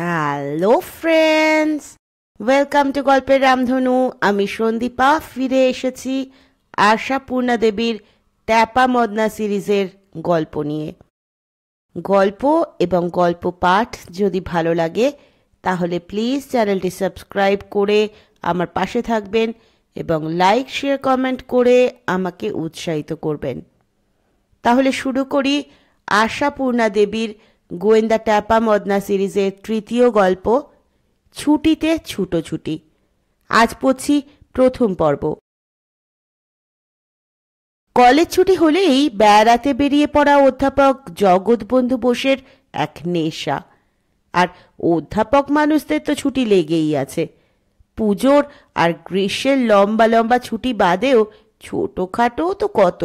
hello friends welcome to গল্পের রামধনু আমি সন্দীপা ফিরে এসেছি আশাপূর্ণা দেবীর ট্যাপা মদনা সিরিজের গল্প নিয়ে গল্প এবং গল্প পাঠ যদি ভালো লাগে তাহলে প্লিজ চ্যানেলটি সাবস্ক্রাইব করে আমার পাশে থাকবেন এবং লাইক শেয়ার কমেন্ট করে আমাকে উৎসাহিত করবেন তাহলে শুরু করি আশাপূর্ণা দেবীর গোয়েন্দা ট্যাপা মদনা সিরিজের তৃতীয় গল্প ছুটিতে ছুটোছুটি আজ পড়ছি প্রথম পর্ব কলেজ ছুটি হলেই বেড়াতে বেরিয়ে পড়া অধ্যাপক জগৎবন্ধু বোসের এক নেশা আর অধ্যাপক মানুষদের তো ছুটি লেগেই আছে পুজোর আর গ্রীষ্মের লম্বা লম্বা ছুটি বাদেও ছোটোখাটো তো কত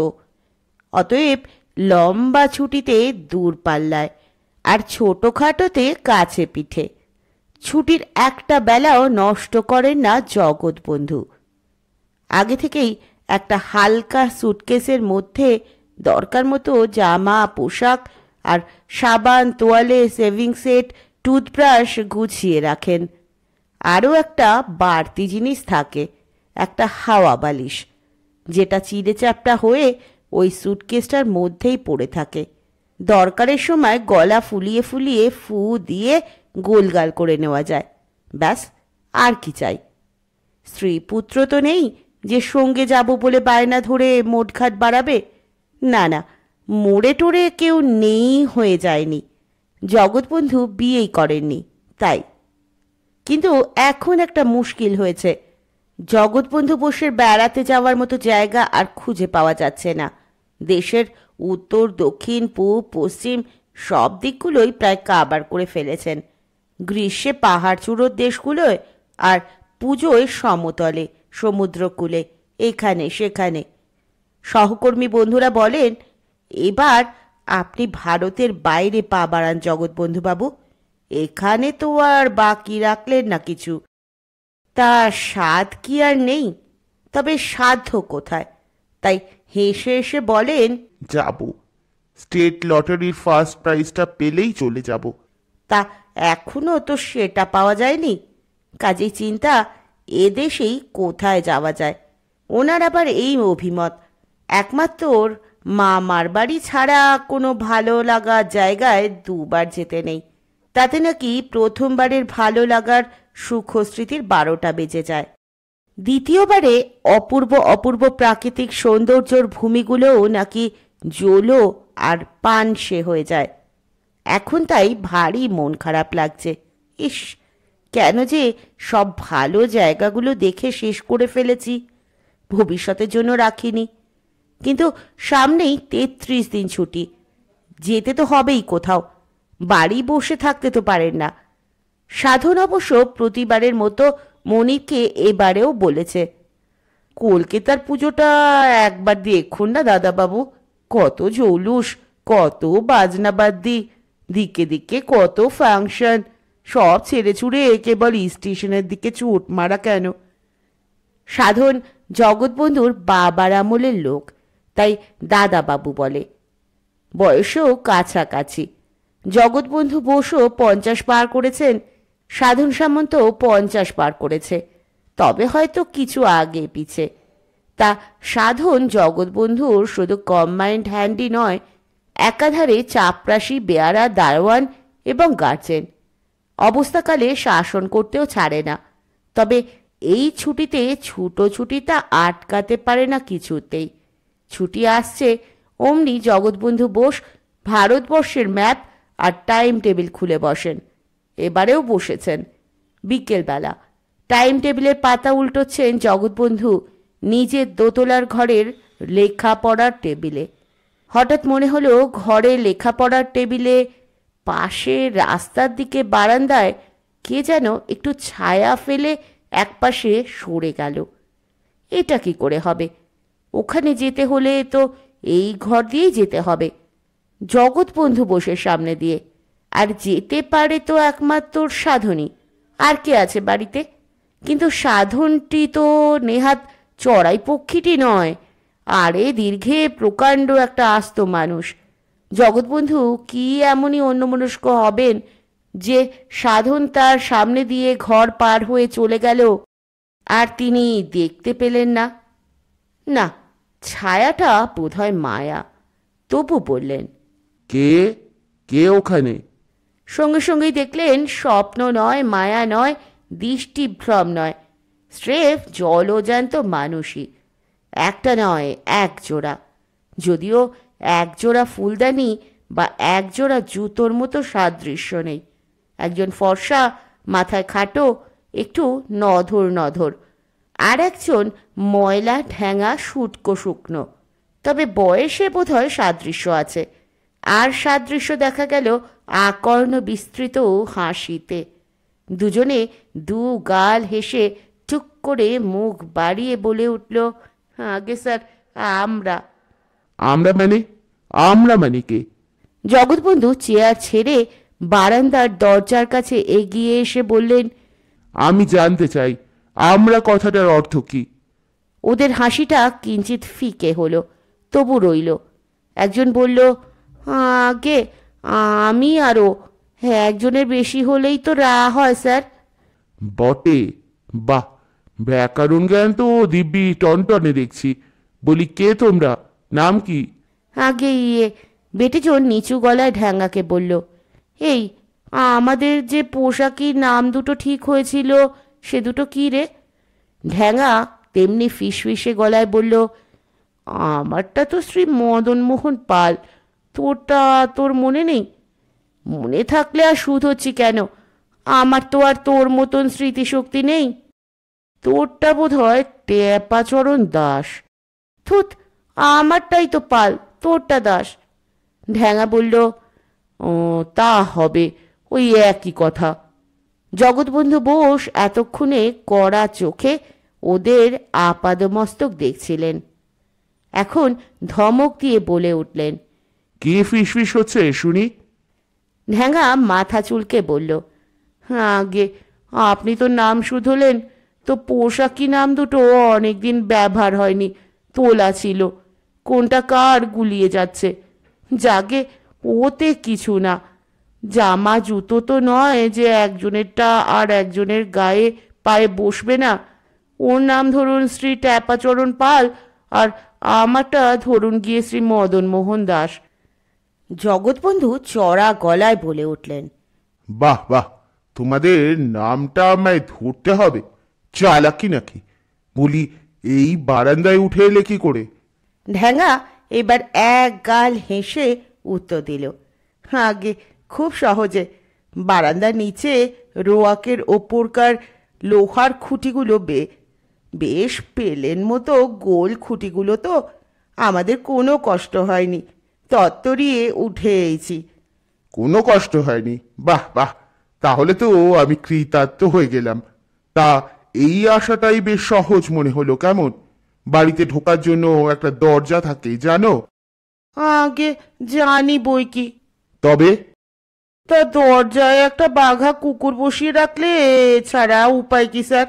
অতএব লম্বা ছুটিতে দূরপাল্লায় আর ছোটোখাটোতে কাছে পিঠে ছুটির একটা বেলাও নষ্ট করেন না জগৎ বন্ধু আগে থেকেই একটা হালকা সুটকেসের মধ্যে দরকার মতো জামা পোশাক আর সাবান তোয়ালে সেভিং সেট টুথব্রাশ গুছিয়ে রাখেন আরও একটা বাড়তি জিনিস থাকে একটা হাওয়া বালিশ যেটা চিড়ে চাপটা হয়ে ওই সুটকেসটার মধ্যেই পড়ে থাকে দরকারের সময় গলা ফুলিয়ে ফুলিয়ে ফু দিয়ে গোলগাল করে নেওয়া যায় ব্যাস আর কি চাই স্ত্রী পুত্র তো নেই যে সঙ্গে যাব বলে বায়না ধরে মোটঘাট বাড়াবে না না মোড়ে টোড়ে কেউ নেই হয়ে যায়নি জগৎবন্ধু বিয়েই করেননি তাই কিন্তু এখন একটা মুশকিল হয়েছে জগৎবন্ধু বসে বেড়াতে যাওয়ার মতো জায়গা আর খুঁজে পাওয়া যাচ্ছে না দেশের উত্তর দক্ষিণ পূব পশ্চিম সব দিকগুলোই প্রায় কাবার করে ফেলেছেন গ্রীষ্মে পাহাড় চূড়োর দেশগুলোয় আর পুজোয় সমতলে সমুদ্রকূলে এখানে সেখানে সহকর্মী বন্ধুরা বলেন এবার আপনি ভারতের বাইরে পা বাড়ান জগৎবন্ধুবাবু এখানে তো আর বাকি রাখলেন না কিছু তা স্বাদ কি আর নেই তবে সাধ্য কোথায় তাই হেসে এসে বলেন যাব স্টেট লটারির ফার্স্ট প্রাইজটা পেলেই চলে যাব তা এখনও তো সেটা পাওয়া যায়নি কাজেই চিন্তা এদেশেই কোথায় যাওয়া যায় ওনার আবার এই অভিমত একমাত্র ওর মা মার বাড়ি ছাড়া কোনো ভালো লাগা জায়গায় দুবার যেতে নেই তাতে নাকি প্রথমবারের ভালো লাগার সুখস্মৃতির বারোটা বেজে যায় দ্বিতীয়বারে অপূর্ব অপূর্ব প্রাকৃতিক সৌন্দর্যর ভূমিগুলোও নাকি জলো আর পান সে হয়ে যায় এখন তাই ভারী মন খারাপ লাগছে ইস কেন যে সব ভালো জায়গাগুলো দেখে শেষ করে ফেলেছি ভবিষ্যতের জন্য রাখিনি কিন্তু সামনেই তেত্রিশ দিন ছুটি যেতে তো হবেই কোথাও বাড়ি বসে থাকতে তো পারেন না সাধন অবশ্য প্রতিবারের মতো মনিকে এবারেও বলেছে কলকাতার পুজোটা একবার দেখুন না দাদাবাবু কত জৌলুস কত বাদ্যি দিকে দিকে কত ফাংশন সব ছেড়ে ছুড়ে কেবল স্টেশনের দিকে চোট মারা কেন সাধন জগৎবন্ধুর বাবার আমলের লোক তাই দাদাবাবু বলে বয়সও কাছাকাছি জগৎবন্ধু বসু পঞ্চাশ পার করেছেন সাধন সামন্ত পঞ্চাশ পার করেছে তবে হয়তো কিছু আগে পিছে তা সাধন জগৎবন্ধুর শুধু কম্বাইন্ড হ্যান্ডি নয় একাধারে চাপরাশি বেয়ারা দারোয়ান এবং গার্জেন অবস্থাকালে শাসন করতেও ছাড়ে না তবে এই ছুটিতে ছুটো ছুটিটা আটকাতে পারে না কিছুতেই ছুটি আসছে অমনি জগৎবন্ধু বোস ভারতবর্ষের ম্যাপ আর টাইম টেবিল খুলে বসেন এবারেও বসেছেন বিকেলবেলা টাইম টেবিলের পাতা উল্টোচ্ছেন জগৎবন্ধু নিজের দোতলার ঘরের লেখাপড়ার টেবিলে হঠাৎ মনে হলো ঘরে লেখাপড়ার টেবিলে পাশে রাস্তার দিকে বারান্দায় কে যেন একটু ছায়া ফেলে একপাশে সরে গেল এটা কি করে হবে ওখানে যেতে হলে তো এই ঘর দিয়েই যেতে হবে জগৎ বন্ধু বসে সামনে দিয়ে আর যেতে পারে তো একমাত্র সাধনই আর কে আছে বাড়িতে কিন্তু সাধনটি তো নেহাত চড়াই পক্ষীটি নয় আরে দীর্ঘে প্রকাণ্ড একটা আস্ত মানুষ জগৎবন্ধু কি এমনই অন্যমনস্ক হবেন যে সাধন তার সামনে দিয়ে ঘর পার হয়ে চলে গেল আর তিনি দেখতে পেলেন না না ছায়াটা বোধহয় মায়া তবু বললেন কে কে ওখানে সঙ্গে সঙ্গেই দেখলেন স্বপ্ন নয় মায়া নয় দৃষ্টিভ্রম নয় স্রেফ জলজান্ত মানুষই একটা নয় এক জোড়া যদিও এক জোড়া ফুলদানি বা এক জোড়া জুতোর মতো সাদৃশ্য নেই একজন ফর্সা মাথায় খাটো একটু নধর নধর আর একজন ময়লা ঠ্যাঙা শুটকো শুকনো তবে বয়সে বোধ হয় সাদৃশ্য আছে আর সাদৃশ্য দেখা গেল আকর্ণ বিস্তৃত হাসিতে দুজনে দু গাল হেসে টুক করে মুখ বাড়িয়ে বলে উঠল আগে স্যার আমরা আমরা মানে আমরা মানে কে জগৎবন্ধু চেয়ার ছেড়ে বারান্দার দরজার কাছে এগিয়ে এসে বললেন আমি জানতে চাই আমরা কথাটার অর্থ কি ওদের হাসিটা কিঞ্চিত ফিকে হলো তবু রইল একজন বলল আগে আমি আরও হ্যাঁ একজনের বেশি হলেই তো রা হয় স্যার বটে বাহ ব্যাকরণ জ্ঞান তো দিব্যি টনটনে দেখছি বলি কে তোমরা নাম কি আগে ইয়ে চোর নিচু গলায় ঢ্যাঙ্গাকে বলল এই আমাদের যে পোশাকির নাম দুটো ঠিক হয়েছিল সে দুটো কি রে ঢ্যাঙা তেমনি ফিসে গলায় বলল আমারটা তো শ্রী মদনমোহন পাল তোরটা তোর মনে নেই মনে থাকলে আর সুদ হচ্ছি কেন আমার তো আর তোর মতন স্মৃতিশক্তি নেই তোরটা বোধ হয় টেপাচরণ দাস থুত আমারটাই তো পাল তোরটা দাস ঢ্যাঙা বলল ও তা হবে ওই একই কথা জগৎবন্ধু বোস এতক্ষণে কড়া চোখে ওদের আপাদমস্তক দেখছিলেন এখন ধমক দিয়ে বলে উঠলেন কি ফিসফিস হচ্ছে শুনি ঢ্যাঙা মাথা চুলকে বলল আগে আপনি তো নাম শুধলেন তো পোশাকি নাম দুটো অনেকদিন ব্যবহার হয়নি তোলা ছিল কোনটা কার গুলিয়ে যাচ্ছে যাগে ওতে কিছু না জামা জুতো তো নয় যে একজনেরটা আর একজনের গায়ে পায়ে বসবে না ওর নাম ধরুন শ্রী ট্যাপাচরণ পাল আর আমারটা ধরুন গিয়ে শ্রী মদনমোহন দাস জগৎবন্ধু চড়া গলায় বলে উঠলেন বাহ বাহ তোমাদের নামটা আমায় ধরতে হবে চালাকি নাকি বলি এই বারান্দায় উঠে এলে কি করে ঢ্যাঙা এবার এক গাল হেসে উত্তর দিল আগে খুব সহজে বারান্দার নিচে রোয়াকের ওপরকার লোহার খুঁটিগুলো বে বেশ পেলেন মতো গোল খুঁটিগুলো তো আমাদের কোনো কষ্ট হয়নি তত্তরিয়ে উঠে এইছি কোনো কষ্ট হয়নি বাহ বাহ তাহলে তো আমি কৃতার্থ হয়ে গেলাম তা এই আশাটাই বেশ সহজ মনে হলো কেমন বাড়িতে ঢোকার জন্য একটা দরজা থাকে জানো আগে জানি বই কি তবে তা দরজায় একটা বাঘা কুকুর বসিয়ে রাখলে ছাড়া উপায় কি স্যার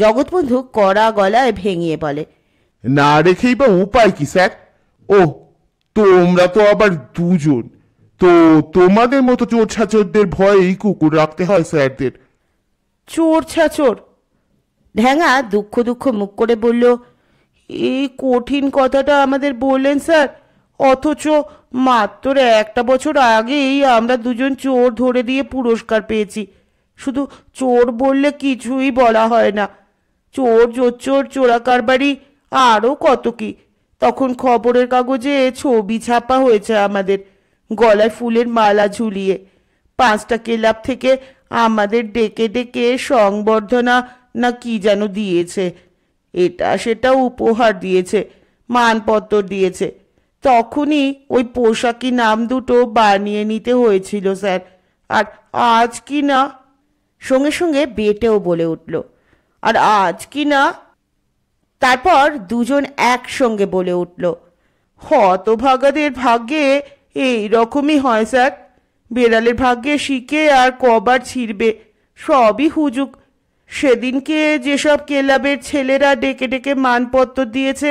জগৎবন্ধু কড়া গলায় ভেঙিয়ে বলে না রেখেই বা উপায় কি স্যার ও তোমরা তো আবার দুজন তো তোমাদের মতো চোর ছাচরদের ভয়েই কুকুর রাখতে হয় স্যারদের চোর ছাচর ঢ্যাঙা দুঃখ দুঃখ মুখ করে বলল এই কঠিন কথাটা আমাদের বললেন স্যার অথচ মাত্র একটা বছর আগেই আমরা দুজন চোর ধরে দিয়ে পুরস্কার পেয়েছি শুধু চোর বললে কিছুই বলা হয় না চোর চোর চোরাকার বাড়ি আরও কত কী তখন খবরের কাগজে ছবি ছাপা হয়েছে আমাদের গলায় ফুলের মালা ঝুলিয়ে পাঁচটা ক্লাব থেকে আমাদের ডেকে ডেকে সংবর্ধনা না কি যেন দিয়েছে এটা সেটা উপহার দিয়েছে মানপত্র দিয়েছে তখনই ওই পোশাকি নাম দুটো বানিয়ে নিতে হয়েছিল স্যার আর আজ কি না সঙ্গে সঙ্গে বেটেও বলে উঠল আর আজ কি না তারপর দুজন একসঙ্গে বলে উঠল হতভাগাদের ভাগ্যে এই রকমই হয় স্যার বেড়ালের ভাগ্যে শিখে আর কবার ছিঁড়বে সবই হুজুক সেদিনকে যেসব ক্লাবের ছেলেরা ডেকে ডেকে মানপত্র দিয়েছে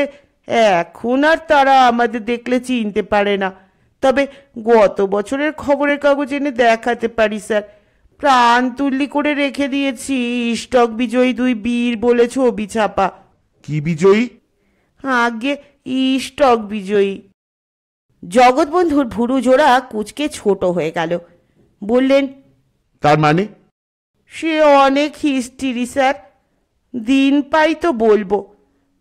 এখন আর তারা আমাদের দেখলে চিনতে পারে না তবে গত বছরের খবরের কাগজ এনে দেখাতে পারি স্যার প্রাণ তুল্লি করে রেখে দিয়েছি স্টক বিজয়ী দুই বীর বলে ছবি ছাপা কি বিজয়ী আগে স্টক বিজয়ী জগৎবন্ধুর ভুরু জোড়া কুচকে ছোট হয়ে গেল বললেন তার মানে সে অনেক হিস্ট্রি স্যার দিন পাই তো বলবো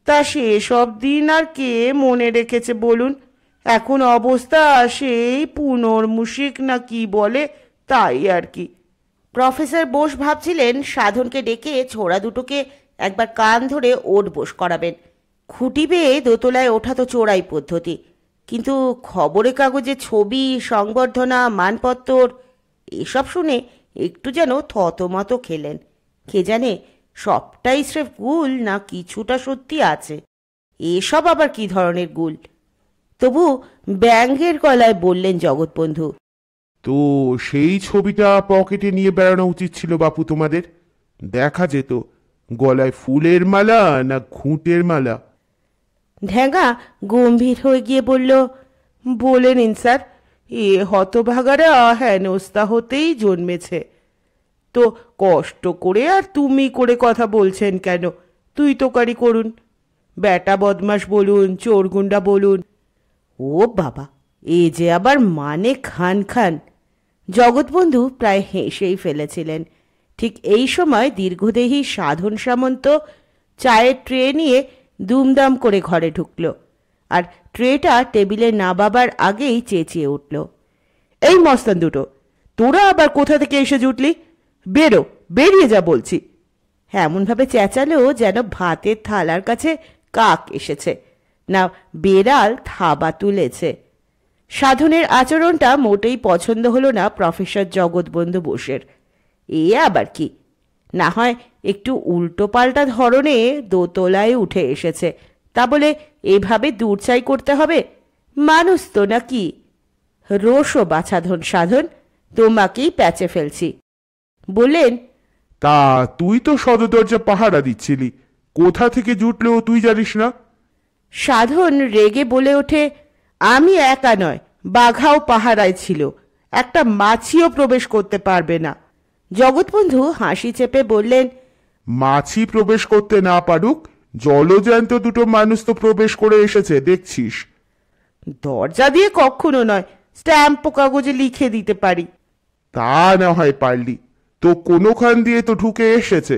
তা সেসব দিন আর কে মনে রেখেছে বলুন এখন অবস্থা সেই পুনর্মুশিক না কি বলে তাই আর কি প্রফেসর বোস ভাবছিলেন সাধনকে ডেকে ছোড়া দুটোকে একবার কান ধরে ওট বোস করাবেন খুঁটি বেয়ে দোতলায় ওঠা তো চোরাই পদ্ধতি কিন্তু খবরে কাগজে ছবি সংবর্ধনা মানপত্তর এসব শুনে একটু যেন থতমত খেলেন কে জানে সবটাই স্রেফ গুল না কিছুটা সত্যি আছে এসব আবার কি ধরনের গুল তবু ব্যাঙ্গের গলায় বললেন জগৎবন্ধু তো সেই ছবিটা পকেটে নিয়ে বেড়ানো উচিত ছিল বাপু তোমাদের দেখা যেত গলায় ফুলের মালা না ঘুঁটের মালা ঢেঙ্গা গম্ভীর হয়ে গিয়ে বলল বলে নিন স্যার এ হতভাগারা হেনস্থা হ্যাঁ হতেই জন্মেছে তো কষ্ট করে আর তুমি করে কথা বলছেন কেন তুই তো কারি করুন বেটা বদমাস বলুন চোরগুন্ডা বলুন ও বাবা এ যে আবার মানে খান খান জগৎবন্ধু প্রায় হেসেই ফেলেছিলেন ঠিক এই সময় দীর্ঘদেহী সাধন সামন্ত চায়ের ট্রে নিয়ে দুমদাম করে ঘরে ঢুকল আর ট্রেটা টেবিলে না বাবার আগেই চেঁচিয়ে উঠল এই মস্তান দুটো তোরা আবার কোথা থেকে এসে জুটলি বেরো বেরিয়ে যা বলছি হ্যাঁ, এমনভাবে চেঁচালো যেন ভাতের থালার কাছে কাক এসেছে না বেড়াল থাবা তুলেছে সাধনের আচরণটা মোটেই পছন্দ হলো না প্রফেসর জগৎবন্ধু বোসের এ আবার কি না হয় একটু উল্টো পাল্টা ধরনে দোতলায় উঠে এসেছে তা বলে এভাবে চাই করতে হবে মানুষ তো নাকি রোষও বাছাধন সাধন তোমাকেই প্যাচে ফেলছি বললেন তা তুই তো সদর পাহারা দিচ্ছিলি কোথা থেকে জুটলেও তুই জানিস না সাধন রেগে বলে ওঠে আমি একা নয় বাঘাও পাহারায় ছিল একটা মাছিও প্রবেশ করতে পারবে না জগৎবন্ধু হাসি চেপে বললেন মাছি প্রবেশ করতে না পারুক জলজ্যান্ত দুটো মানুষ তো প্রবেশ করে এসেছে দেখছিস দরজা দিয়ে কখনো নয় স্ট্যাম্প কাগজে লিখে দিতে পারি তা না হয় পারলি তো কোনোখান দিয়ে তো ঢুকে এসেছে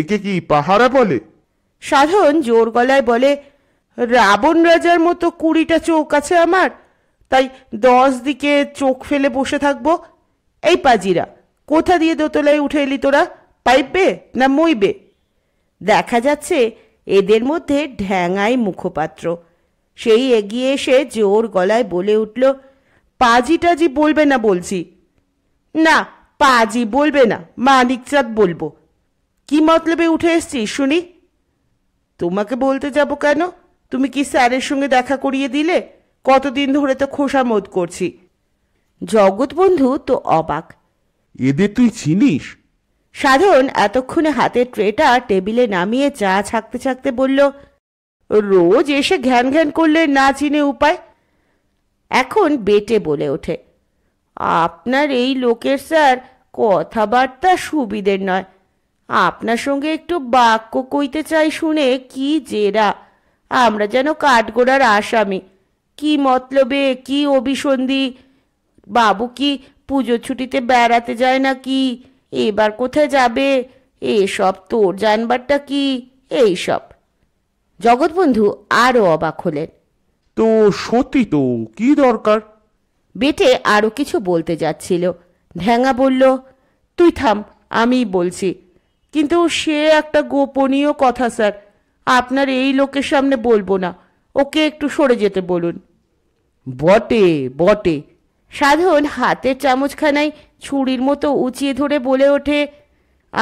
একে কি পাহারা বলে সাধন জোর গলায় বলে রাবণ রাজার মতো কুড়িটা চোখ আছে আমার তাই দশ দিকে চোখ ফেলে বসে থাকবো এই পাজিরা কোথা দিয়ে দোতলায় উঠে এলি তোরা পাইপবে না মইবে দেখা যাচ্ছে এদের মধ্যে ঢ্যাঙাই মুখপাত্র সেই এগিয়ে এসে জোর গলায় বলে উঠল পাজি টাজি বলবে না বলছি না পাজি বলবে না মানিকচাঁদ বলবো কি মতলবে উঠে এসছি শুনি তোমাকে বলতে যাব কেন তুমি কি স্যারের সঙ্গে দেখা করিয়ে দিলে কতদিন ধরে তো খোসামোদ করছি জগৎবন্ধু তো অবাক এদের তুই চিনিস সাধন এতক্ষণে হাতের ট্রেটা টেবিলে নামিয়ে চা ছাকতে ছাকতে বলল রোজ এসে ঘ্যান ঘ্যান করলে না চিনে উপায় এখন বেটে বলে ওঠে আপনার এই লোকের স্যার কথাবার্তা সুবিধের নয় আপনার সঙ্গে একটু বাক্য কইতে চাই শুনে কি জেরা আমরা যেন কাঠগোড়ার আসামি কি মতলবে কি অভিসন্ধি বাবু কি পুজোর ছুটিতে বেড়াতে যায় নাকি এবার কোথায় যাবে এসব তোর জানবারটা কি এইসব জগৎবন্ধু আরও অবাক হলেন তো সত্যি তো কি দরকার বেটে আরও কিছু বলতে যাচ্ছিল ঢ্যাঙা বলল তুই থাম আমি বলছি কিন্তু সে একটা গোপনীয় কথা স্যার আপনার এই লোকের সামনে বলবো না ওকে একটু সরে যেতে বলুন বটে বটে সাধন হাতের চামচখানায় ছুরির মতো উঁচিয়ে ধরে বলে ওঠে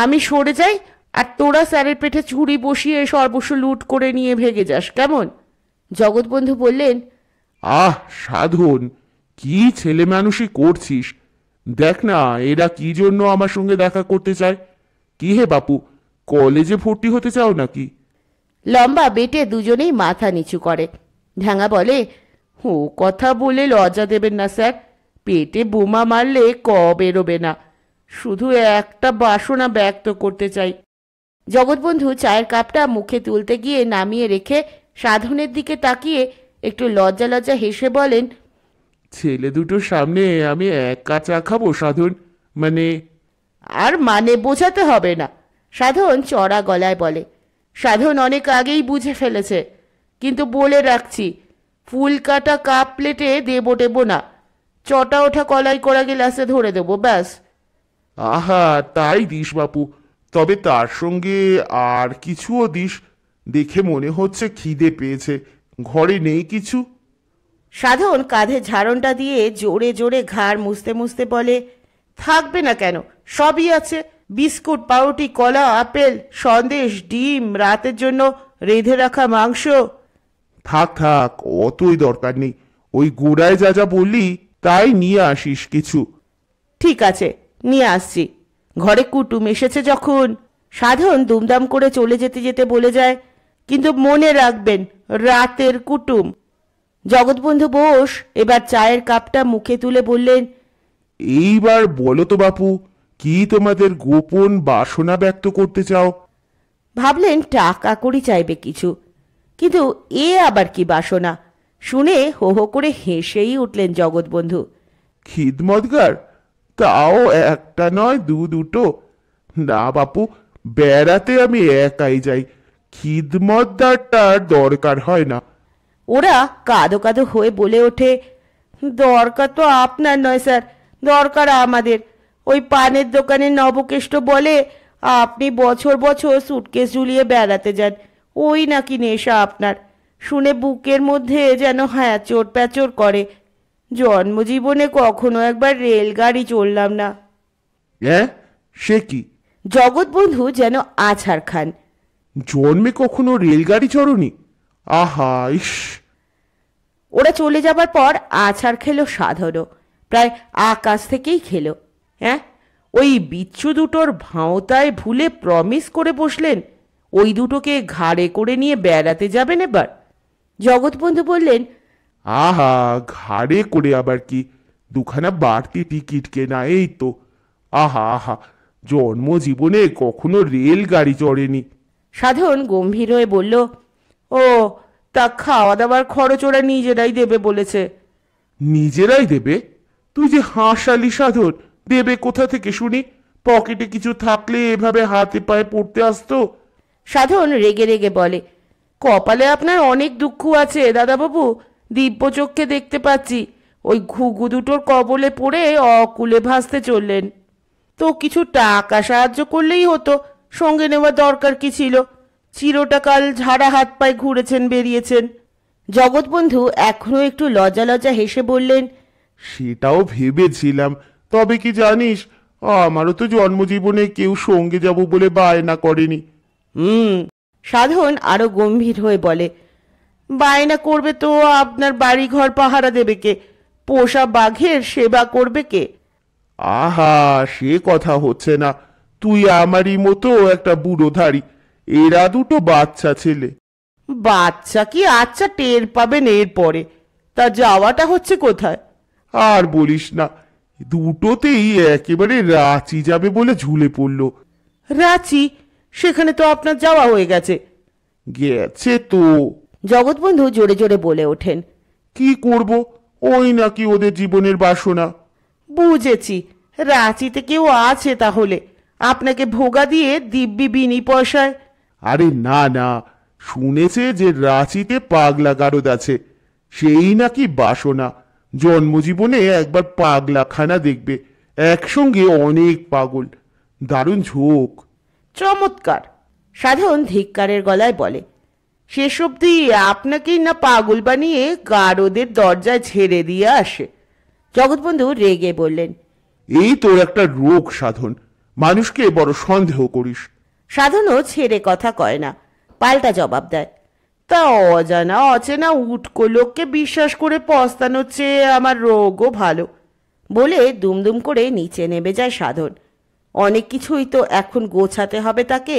আমি সরে যাই আর তোরা স্যারের পেটে ছুরি বসিয়ে সর্বস্ব লুট করে নিয়ে ভেগে যাস কেমন জগৎবন্ধু বললেন আহ সাধন কি ছেলে মানুষই করছিস দেখ না এরা কি জন্য আমার সঙ্গে দেখা করতে চায় কি হে বাপু কলেজে ভর্তি হতে চাও নাকি লম্বা বেটে দুজনেই মাথা নিচু করে ঢ্যাঙা বলে ও কথা বলে লজ্জা দেবেন না স্যার পেটে বোমা মারলে ক বেরোবে না শুধু একটা বাসনা ব্যক্ত করতে চাই জগৎবন্ধু চায়ের কাপটা মুখে তুলতে গিয়ে নামিয়ে রেখে সাধনের দিকে তাকিয়ে একটু লজ্জা লজ্জা হেসে বলেন ছেলে দুটোর সামনে আমি একা চা খাবো সাধন মানে আর মানে বোঝাতে হবে না সাধন চড়া গলায় বলে সাধন অনেক আগেই বুঝে ফেলেছে কিন্তু বলে রাখছি ফুল কাটা কাপ প্লেটে দেবো টেবো না চটা ওঠা কলাই করা লাসে ধরে দেবো ব্যাস আহা তাই দিস বাপু তবে তার সঙ্গে আর কিছুও দিস দেখে মনে হচ্ছে খিদে পেয়েছে ঘরে নেই কিছু সাধন কাঁধে ঝাড়নটা দিয়ে জোরে জোরে ঘাড় মুছতে মুছতে বলে থাকবে না কেন সবই আছে বিস্কুট পাউরুটি কলা আপেল সন্দেশ ডিম রাতের জন্য রেঁধে রাখা মাংস থাক থাক অতই দরকার নেই ওই গোড়ায় যা যা বললি তাই নিয়ে আসিস কিছু ঠিক আছে নিয়ে আসছি ঘরে কুটুম এসেছে যখন সাধন দুমদাম করে চলে যেতে যেতে বলে যায় কিন্তু মনে রাখবেন রাতের কুটুম জগৎবন্ধু বোস এবার চায়ের কাপটা মুখে তুলে বললেন এইবার বলো তো বাপু কি তোমাদের গোপন বাসনা ব্যক্ত করতে চাও ভাবলেন টাকা করি চাইবে কিছু কিন্তু এ আবার কি বাসনা শুনে হো হো করে হেসেই উঠলেন জগৎবন্ধু খিদমতগার তাও একটা নয় দু দুটো না বাপু বেড়াতে আমি একাই যাই খিদমতদারটার দরকার হয় না ওরা কাঁদো কাঁদো হয়ে বলে ওঠে দরকার তো আপনার নয় স্যার দরকার আমাদের ওই পানের দোকানে নবকেষ্ট বলে আপনি বছর বছর সুটকেস ঝুলিয়ে বেড়াতে যান ওই নাকি নেশা আপনার শুনে বুকের মধ্যে যেন চোর প্যাচোর করে জন্মজীবনে কখনো একবার রেলগাড়ি চড়লাম না হ্যাঁ সে কি জগৎবন্ধু যেন আছার খান জন্মে কখনো রেলগাড়ি চড়নি আহা ইস ওরা চলে যাবার পর আছাড় খেলো সাধারণ প্রায় আকাশ থেকেই খেলো হ্যাঁ ওই বিচ্ছু দুটোর ভাঁওতায় ভুলে প্রমিস করে বসলেন ওই দুটোকে ঘাড়ে করে নিয়ে বেড়াতে যাবেন এবার জগৎবন্ধু বললেন আহা ঘাড়ে করে আবার কি দুখানা বাড়তি টিকিট কেনা এই তো আহা আহা জন্মজীবনে কখনো রেল গাড়ি চড়েনি সাধন গম্ভীর হয়ে বলল ও তা খাওয়া দাওয়ার খরচ ওরা নিজেরাই দেবে বলেছে নিজেরাই দেবে তুই যে হাসালি সাধন দেবে কোথা থেকে শুনি পকেটে কিছু থাকলে এভাবে হাতে পায়ে পড়তে আসতো সাধন রেগে রেগে বলে কপালে আপনার অনেক দুঃখ আছে দাদাবাবু চোখকে দেখতে পাচ্ছি ওই ঘুঘু দুটোর কবলে পড়ে অকুলে ভাসতে চললেন তো কিছু টাকা সাহায্য করলেই হতো সঙ্গে নেওয়া দরকার কি ছিল চিরটাকাল ঝাড়া হাত পায়ে ঘুরেছেন বেরিয়েছেন জগৎবন্ধু এখনও একটু লজা লজা হেসে বললেন সেটাও ভেবেছিলাম তবে কি জানিস আমারও তো জন্মজীবনে কেউ সঙ্গে যাব বলে বায়না করেনি হুম সাধন আরও গম্ভীর হয়ে বলে বায়না করবে তো আপনার বাড়ি ঘর পাহারা দেবে কে পোষা বাঘের সেবা করবে কে আহা সে কথা হচ্ছে না তুই আমারই মতো একটা বুড়ো ধারি এরা দুটো বাচ্চা ছেলে বাচ্চা কি আচ্ছা টের পাবেন এরপরে তা যাওয়াটা হচ্ছে কোথায় আর বলিস না দুটোতেই একেবারে রাঁচি যাবে বলে ঝুলে পড়লো রাঁচি সেখানে তো আপনার যাওয়া হয়ে গেছে গেছে তো জগৎবন্ধু জোরে জোরে বলে ওঠেন কি করব ওই নাকি ওদের জীবনের বাসনা বুঝেছি রাঁচিতে কেউ আছে তাহলে আপনাকে ভোগা দিয়ে দিব্যি বিনি পয়সায় আরে না না শুনেছে যে রাঁচিতে পাগলা গারদ আছে সেই নাকি বাসনা জন্মজীবনে একবার পাগলাখানা দেখবে একসঙ্গে অনেক পাগল দারুণ ঝোঁক চমৎকার সাধন ধিক্কারের গলায় বলে শেষ অবধি আপনাকেই না পাগল বানিয়ে গারদের দরজায় ছেড়ে দিয়ে আসে জগৎবন্ধু রেগে বললেন এই তোর একটা রোগ সাধন মানুষকে বড় সন্দেহ করিস সাধনও ছেড়ে কথা কয় না পাল্টা জবাব দেয় তা অজানা অচেনা উটকো লোককে বিশ্বাস করে পস্তানোর চেয়ে আমার রোগও ভালো বলে দুমদুম করে নিচে নেমে যায় সাধন অনেক কিছুই তো এখন গোছাতে হবে তাকে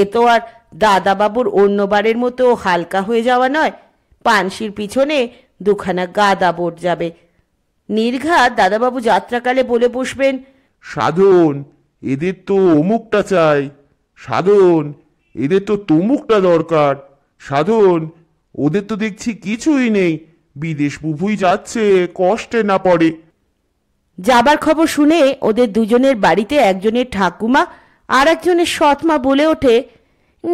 এ তো আর দাদাবাবুর অন্যবারের মতো হালকা হয়ে যাওয়া নয় পানসির পিছনে দুখানা গাদা বোট যাবে নির্ঘাত দাদাবাবু যাত্রাকালে বলে বসবেন সাধন এদের তো অমুকটা চাই সাধন এদের তো তমুকটা দরকার সাধন ওদের তো দেখছি কিছুই নেই বিদেশ বুভুই যাচ্ছে কষ্টে না পড়ে যাবার খবর শুনে ওদের দুজনের বাড়িতে একজনের ঠাকুমা আর একজনের সৎমা বলে ওঠে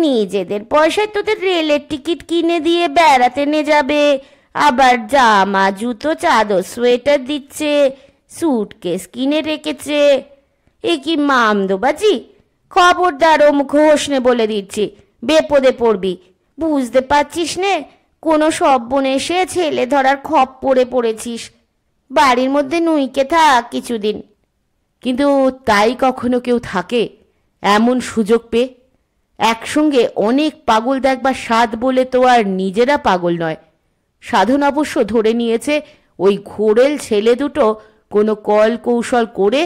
নিজেদের পয়সায় তোদের রেলের টিকিট কিনে দিয়ে বেড়াতে নে যাবে আবার জামা জুতো চাদর সোয়েটার দিচ্ছে সুটকেস কিনে রেখেছে এ কি মামদোবাজি খবরদার ও মুখ হোসনে বলে দিচ্ছি বেপদে পড়বি বুঝতে পারছিস নে কোনো সব্বনে এসে ছেলে ধরার খপ পড়ে পড়েছিস বাড়ির মধ্যে নুইকে থাক কিছুদিন কিন্তু তাই কখনো কেউ থাকে এমন সুযোগ পেয়ে একসঙ্গে অনেক পাগল দেখবার স্বাদ বলে তো আর নিজেরা পাগল নয় সাধন অবশ্য ধরে নিয়েছে ওই ঘোরেল ছেলে দুটো কোনো কল কৌশল করে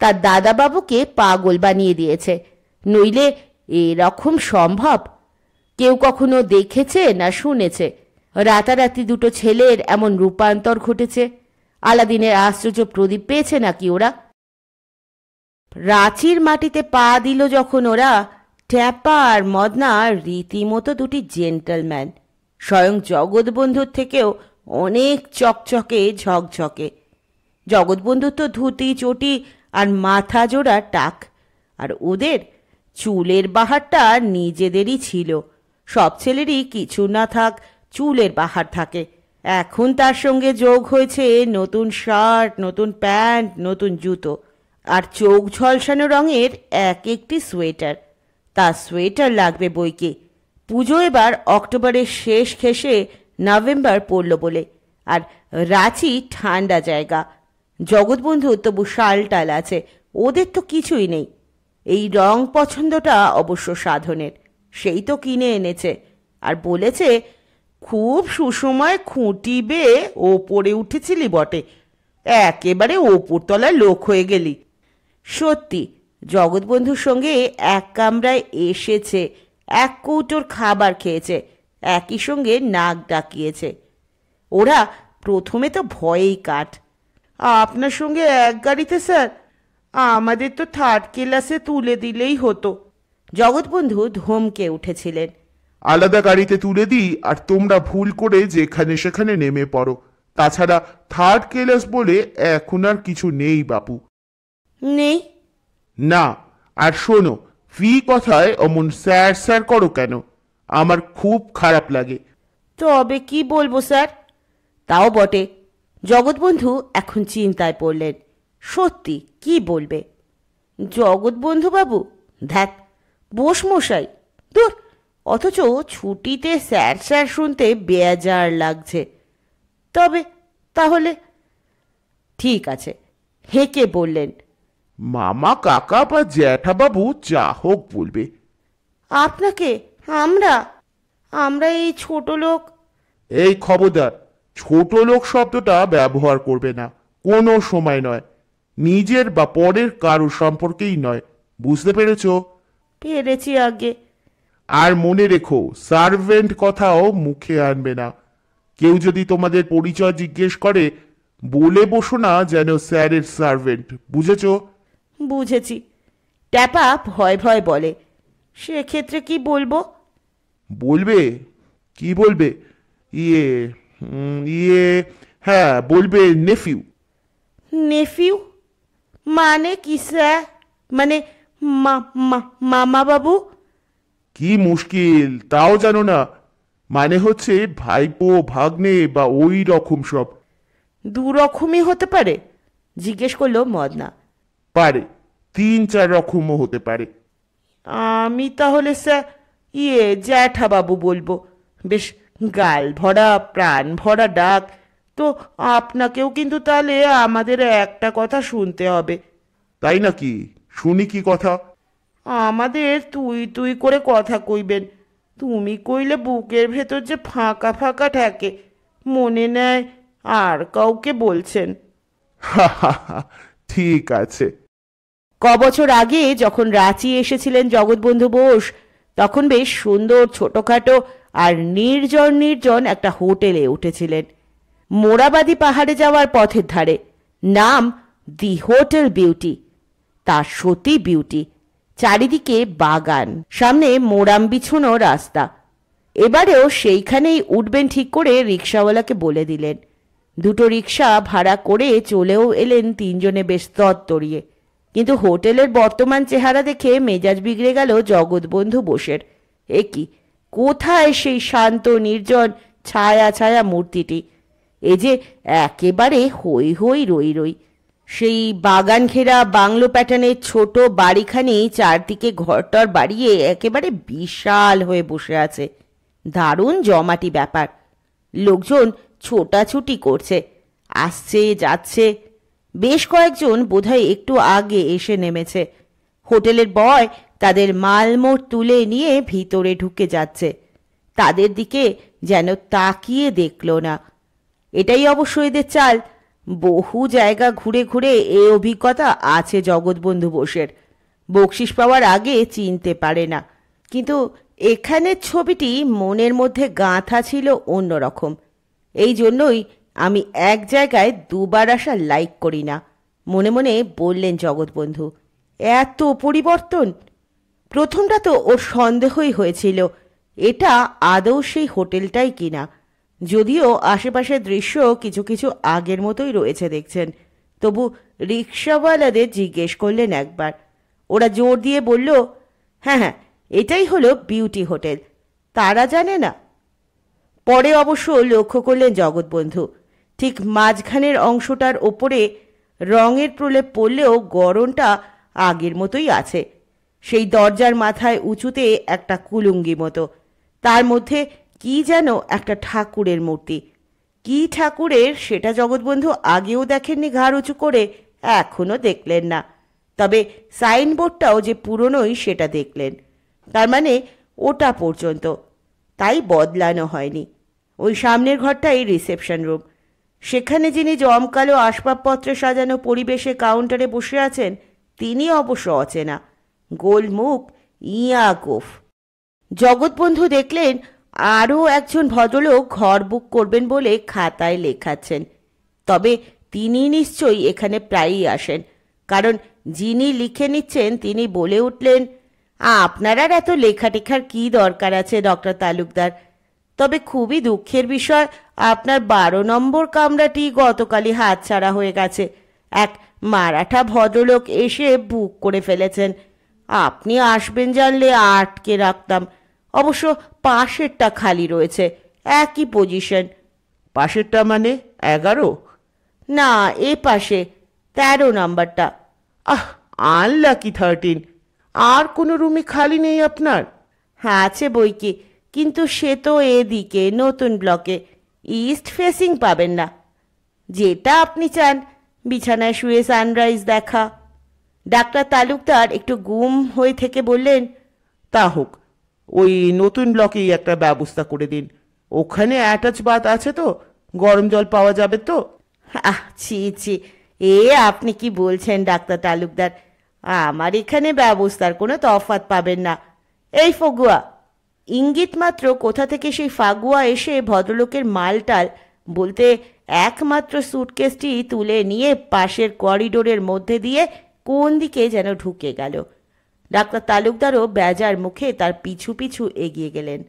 তার দাদাবাবুকে পাগল বানিয়ে দিয়েছে নইলে এরকম সম্ভব কেউ কখনো দেখেছে না শুনেছে রাতারাতি দুটো ছেলের এমন রূপান্তর ঘটেছে আলাদিনের আশ্চর্য প্রদীপ পেয়েছে নাকি ওরা রাঁচির মাটিতে পা দিল যখন ওরা ট্যাপা আর মদনা রীতিমতো দুটি জেন্টলম্যান স্বয়ং জগৎবন্ধুর থেকেও অনেক চকচকে ঝকঝকে জগৎবন্ধুর তো ধুতি চটি আর মাথা জোড়া টাক আর ওদের চুলের বাহারটা নিজেদেরই ছিল সব ছেলেরই কিছু না থাক চুলের বাহার থাকে এখন তার সঙ্গে যোগ হয়েছে নতুন শার্ট নতুন প্যান্ট নতুন জুতো আর চোখ ঝলসানো রঙের এক একটি সোয়েটার তা সোয়েটার লাগবে বইকে পুজো এবার অক্টোবরের শেষ খেসে নভেম্বর পড়ল বলে আর রাঁচি ঠান্ডা জায়গা জগৎবন্ধু তবু শাল টাল আছে ওদের তো কিছুই নেই এই রং পছন্দটা অবশ্য সাধনের সেই তো কিনে এনেছে আর বলেছে খুব সুসময় খুঁটি বেয়ে ওপরে উঠেছিলি বটে একেবারে ওপর তলায় লোক হয়ে গেলি সত্যি জগৎবন্ধুর সঙ্গে এক কামরায় এসেছে এক কৌটোর খাবার খেয়েছে একই সঙ্গে নাক ডাকিয়েছে ওরা প্রথমে তো ভয়েই কাট আপনার সঙ্গে এক গাড়িতে স্যার আমাদের তো থার্ড ক্লাসে তুলে দিলেই হতো জগৎবন্ধু ধমকে উঠেছিলেন আলাদা গাড়িতে তুলে দিই আর তোমরা ভুল করে যেখানে সেখানে নেমে পড়ো তাছাড়া থার্ড ক্লাস বলে এখন আর কিছু নেই বাপু নেই না আর শোনো ফি কথায় অমন স্যার স্যার করো কেন আমার খুব খারাপ লাগে তবে কি বলবো স্যার তাও বটে জগৎবন্ধু এখন চিন্তায় পড়লেন সত্যি কি বলবে জগৎবন্ধু বাবু দেখ বোস মশাই দূর অথচ ছুটিতে স্যার স্যার শুনতে বেজার লাগছে তবে তাহলে ঠিক আছে হেঁকে বললেন মামা কাকা বা জ্যাঠাবাবু যা হোক বলবে আপনাকে আমরা আমরা এই ছোট লোক এই খবরদার ছোট লোক শব্দটা ব্যবহার করবে না কোনো সময় নয় নিজের বা পরের কারো সম্পর্কেই নয় বুঝতে পেরেছ পেরেছি আগে আর মনে রেখো সার্ভেন্ট কথাও মুখে আনবে না কেউ যদি তোমাদের পরিচয় জিজ্ঞেস করে বলে বসো না যেন স্যারের সার্ভেন্ট বুঝেছ বুঝেছি ট্যাপা ভয় ভয় বলে সেক্ষেত্রে কি বলবো বলবে কি বলবে ইয়ে ইয়ে হ্যাঁ বলবে নেফিউ নেফিউ মানে কি স্যার মানে মামা বাবু কি মুশকিল তাও জানো না মানে হচ্ছে ভাইপো ভাগ্নে বা ওই রকম সব দু রকমই হতে পারে জিজ্ঞেস করলো মদনা পারে তিন চার রকমও হতে পারে আমি তাহলে স্যার ইয়ে জ্যাঠা বাবু বলবো বেশ গাল ভরা প্রাণ ভরা ডাক তো আপনাকেও কিন্তু তাহলে আমাদের একটা কথা শুনতে হবে তাই নাকি শুনি কি কথা আমাদের তুই তুই করে কথা কইবেন তুমি কইলে বুকের ভেতর যে ফাঁকা ফাঁকা থাকে মনে নেয় আর কাউকে বলছেন ঠিক আছে ক বছর আগে যখন রাঁচি এসেছিলেন জগৎবন্ধু বোস তখন বেশ সুন্দর ছোটোখাটো আর নির্জন নির্জন একটা হোটেলে উঠেছিলেন মোরাবাদি পাহাড়ে যাওয়ার পথের ধারে নাম দি হোটেল বিউটি তার সতী বিউটি চারিদিকে বাগান সামনে মোরাম বিছুনো রাস্তা এবারেও সেইখানেই উঠবেন ঠিক করে রিক্সাওয়ালাকে বলে দিলেন দুটো রিক্সা ভাড়া করে চলেও এলেন তিনজনে বেশ তত্তরিয়ে কিন্তু হোটেলের বর্তমান চেহারা দেখে মেজাজ বিগড়ে গেল জগৎবন্ধু বোসের এ কি কোথায় সেই শান্ত নির্জন ছায়া ছায়া মূর্তিটি এ যে একেবারে হই হই রই রই সেই বাগান ঘেরা বাংলো প্যাটার্নের ছোট বাড়িখানি চারদিকে ঘরটর বাড়িয়ে একেবারে বিশাল হয়ে বসে আছে দারুণ জমাটি ব্যাপার লোকজন ছোটাছুটি করছে আসছে যাচ্ছে বেশ কয়েকজন বোধহয় একটু আগে এসে নেমেছে হোটেলের বয় তাদের মালমোট তুলে নিয়ে ভিতরে ঢুকে যাচ্ছে তাদের দিকে যেন তাকিয়ে দেখল না এটাই অবশ্য এদের চাল বহু জায়গা ঘুরে ঘুরে এ অভিজ্ঞতা আছে জগৎবন্ধু বোসের বকশিস পাওয়ার আগে চিনতে পারে না কিন্তু এখানের ছবিটি মনের মধ্যে গাঁথা ছিল অন্যরকম এই জন্যই আমি এক জায়গায় দুবার আসা লাইক করি না মনে মনে বললেন জগৎবন্ধু এত পরিবর্তন প্রথমটা তো ওর সন্দেহই হয়েছিল এটা আদৌ সেই হোটেলটাই কিনা যদিও আশেপাশের দৃশ্য কিছু কিছু আগের মতোই রয়েছে দেখছেন তবু রিক্সাওয়ালাদের জিজ্ঞেস করলেন একবার ওরা জোর দিয়ে বলল হ্যাঁ হ্যাঁ এটাই হলো বিউটি হোটেল তারা জানে না পরে অবশ্য লক্ষ্য করলেন জগৎবন্ধু ঠিক মাঝখানের অংশটার ওপরে রঙের প্রলেপ পড়লেও গরমটা আগের মতোই আছে সেই দরজার মাথায় উঁচুতে একটা কুলুঙ্গি মতো তার মধ্যে কি যেন একটা ঠাকুরের মূর্তি কি ঠাকুরের সেটা জগৎবন্ধু আগেও দেখেননি ঘাড় উঁচু করে এখনও দেখলেন না তবে সাইনবোর্ডটাও যে পুরনোই সেটা দেখলেন তার মানে ওটা পর্যন্ত তাই বদলানো হয়নি ওই সামনের ঘরটাই রিসেপশন রুম সেখানে যিনি জমকালো আসবাবপত্রে সাজানো পরিবেশে কাউন্টারে বসে আছেন তিনি অবশ্য অচেনা গোলমুখ ইয়া গোফ জগৎবন্ধু দেখলেন আরও একজন ভদ্রলোক ঘর বুক করবেন বলে খাতায় লেখাচ্ছেন তবে তিনি নিশ্চয়ই এখানে প্রায়ই আসেন কারণ যিনি লিখে নিচ্ছেন তিনি বলে উঠলেন আপনার আর এত লেখাটেখার কি দরকার আছে ডক্টর তালুকদার তবে খুবই দুঃখের বিষয় আপনার বারো নম্বর কামরাটি গতকালই হাতছাড়া হয়ে গেছে এক মারাঠা ভদ্রলোক এসে বুক করে ফেলেছেন আপনি আসবেন জানলে আটকে রাখতাম অবশ্য পাশেরটা খালি রয়েছে একই পজিশন পাশেরটা মানে এগারো না এ পাশে তেরো নাম্বারটা আহ আনলাকি থার্টিন আর কোনো রুমে খালি নেই আপনার হ্যাঁ আছে বই কি কিন্তু সে তো এদিকে নতুন ব্লকে ইস্ট ফেসিং পাবেন না যেটা আপনি চান বিছানায় শুয়ে সানরাইজ দেখা ডাক্তার তালুকদার একটু গুম হয়ে থেকে বললেন তা হোক ওই নতুন ব্লকেই একটা ব্যবস্থা করে দিন ওখানে অ্যাটাচ বাত আছে তো গরম জল পাওয়া যাবে তো ছি ছি এ আপনি কি বলছেন ডাক্তার তালুকদার আমার এখানে ব্যবস্থার কোনো তফাত পাবেন না এই ফগুয়া ইঙ্গিত মাত্র কোথা থেকে সেই ফাগুয়া এসে ভদ্রলোকের মালটাল বলতে একমাত্র সুটকেসটি তুলে নিয়ে পাশের করিডোরের মধ্যে দিয়ে কোন দিকে যেন ঢুকে গেল ডাক্তার তালুকদারও বেজার মুখে তার পিছু পিছু এগিয়ে গেলেন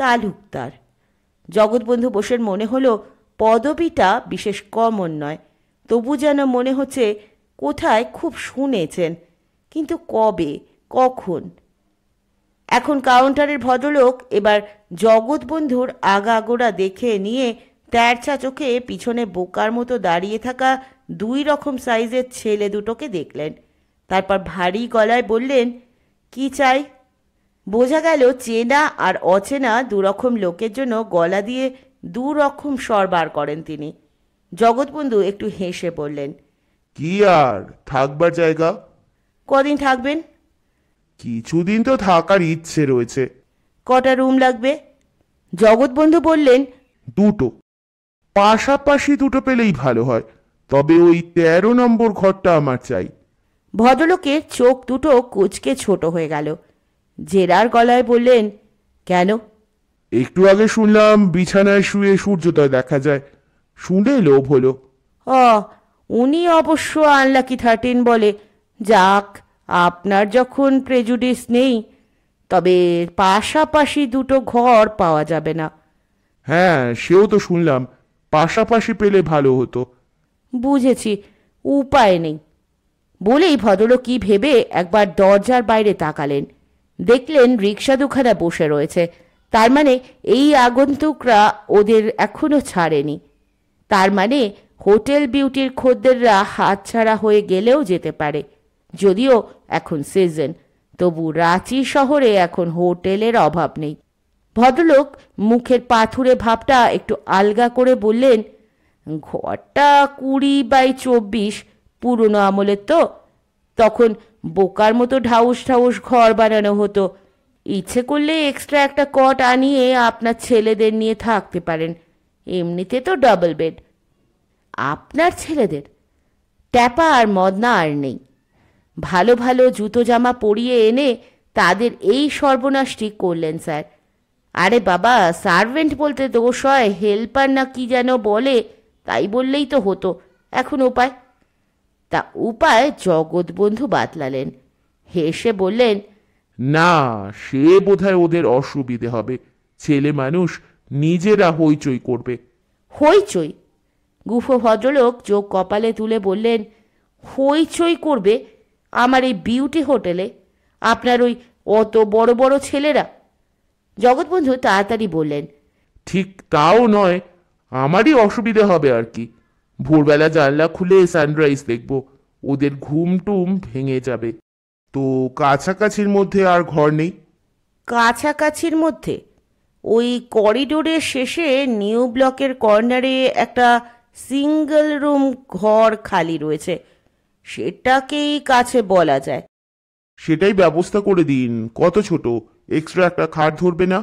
তালুকদার জগৎবন্ধু বোসের মনে হলো পদবিটা বিশেষ কমন নয় তবু যেন মনে হচ্ছে কোথায় খুব শুনেছেন কিন্তু কবে কখন এখন কাউন্টারের ভদ্রলোক এবার জগৎবন্ধুর আগাগোড়া দেখে নিয়ে তেরছা চোখে পিছনে বোকার মতো দাঁড়িয়ে থাকা দুই রকম সাইজের ছেলে দুটোকে দেখলেন তারপর ভারী গলায় বললেন কি চাই বোঝা গেল চেনা আর অচেনা দুরকম লোকের জন্য গলা দিয়ে দুরকম স্বর বার করেন তিনি জগৎবন্ধু একটু হেসে বললেন কি আর থাকবার জায়গা কদিন থাকবেন কিছুদিন তো থাকার ইচ্ছে রয়েছে কটা রুম লাগবে জগৎবন্ধু বললেন দুটো পাশাপাশি দুটো পেলেই ভালো হয় তবে ওই তেরো নম্বর ঘরটা আমার চাই ভদ্রলোকের চোখ দুটো কুচকে ছোট হয়ে গেল জেরার গলায় বললেন কেন একটু আগে শুনলাম বিছানায় শুয়ে সূর্যোদয় দেখা যায় শুনে লোভ হলো অ উনি অবশ্য আনলাকি থার্টিন বলে যাক আপনার যখন প্রেজুডিস নেই তবে পাশাপাশি দুটো ঘর পাওয়া যাবে না হ্যাঁ সেও তো শুনলাম পাশাপাশি পেলে ভালো হতো বুঝেছি উপায় নেই বলেই ভদ্রলোক কি ভেবে একবার দরজার বাইরে তাকালেন দেখলেন রিক্সা দুখানা বসে রয়েছে তার মানে এই আগন্তুকরা ওদের এখনও ছাড়েনি তার মানে হোটেল বিউটির খদ্দেররা হাতছাড়া হয়ে গেলেও যেতে পারে যদিও এখন সিজন তবু রাঁচি শহরে এখন হোটেলের অভাব নেই ভদ্রলোক মুখের পাথুরে ভাবটা একটু আলগা করে বললেন ঘরটা কুড়ি বাই চব্বিশ পুরনো আমলের তো তখন বোকার মতো ঢাউস ঠাউস ঘর বানানো হতো ইচ্ছে করলে এক্সট্রা একটা কট আনিয়ে আপনার ছেলেদের নিয়ে থাকতে পারেন এমনিতে তো ডবল বেড আপনার ছেলেদের ট্যাপা আর মদনা আর নেই ভালো ভালো জুতো জামা পরিয়ে এনে তাদের এই সর্বনাশটি করলেন স্যার আরে বাবা সার্ভেন্ট বলতে দোষ হয় হেল্পার না কি যেন বলে তাই বললেই তো হতো এখন উপায় তা উপায় জগৎবন্ধু বাতলালেন হেসে বললেন না সে বোধহয় ওদের অসুবিধে হবে ছেলে মানুষ নিজেরা হইচই করবে হইচই গুফো ভদ্রলোক চোখ কপালে তুলে বললেন হইচই করবে আমার এই বিউটি হোটেলে আপনার ওই অত বড় বড় ছেলেরা জগৎবন্ধু তাড়াতাড়ি বললেন ঠিক তাও নয় আমারই অসুবিধে হবে আর কি ভোরবেলা জানলা খুলে সানরাইজ দেখব ওদের ঘুম টুম ভেঙে যাবে তো কাছাকাছির মধ্যে আর ঘর নেই কাছাকাছির মধ্যে ওই করিডোরের শেষে নিউ ব্লকের কর্নারে একটা সিঙ্গেল রুম ঘর খালি রয়েছে সেটাকেই কাছে বলা যায় সেটাই ব্যবস্থা করে দিন কত ছোট এক্সট্রা একটা খাট ধরবে না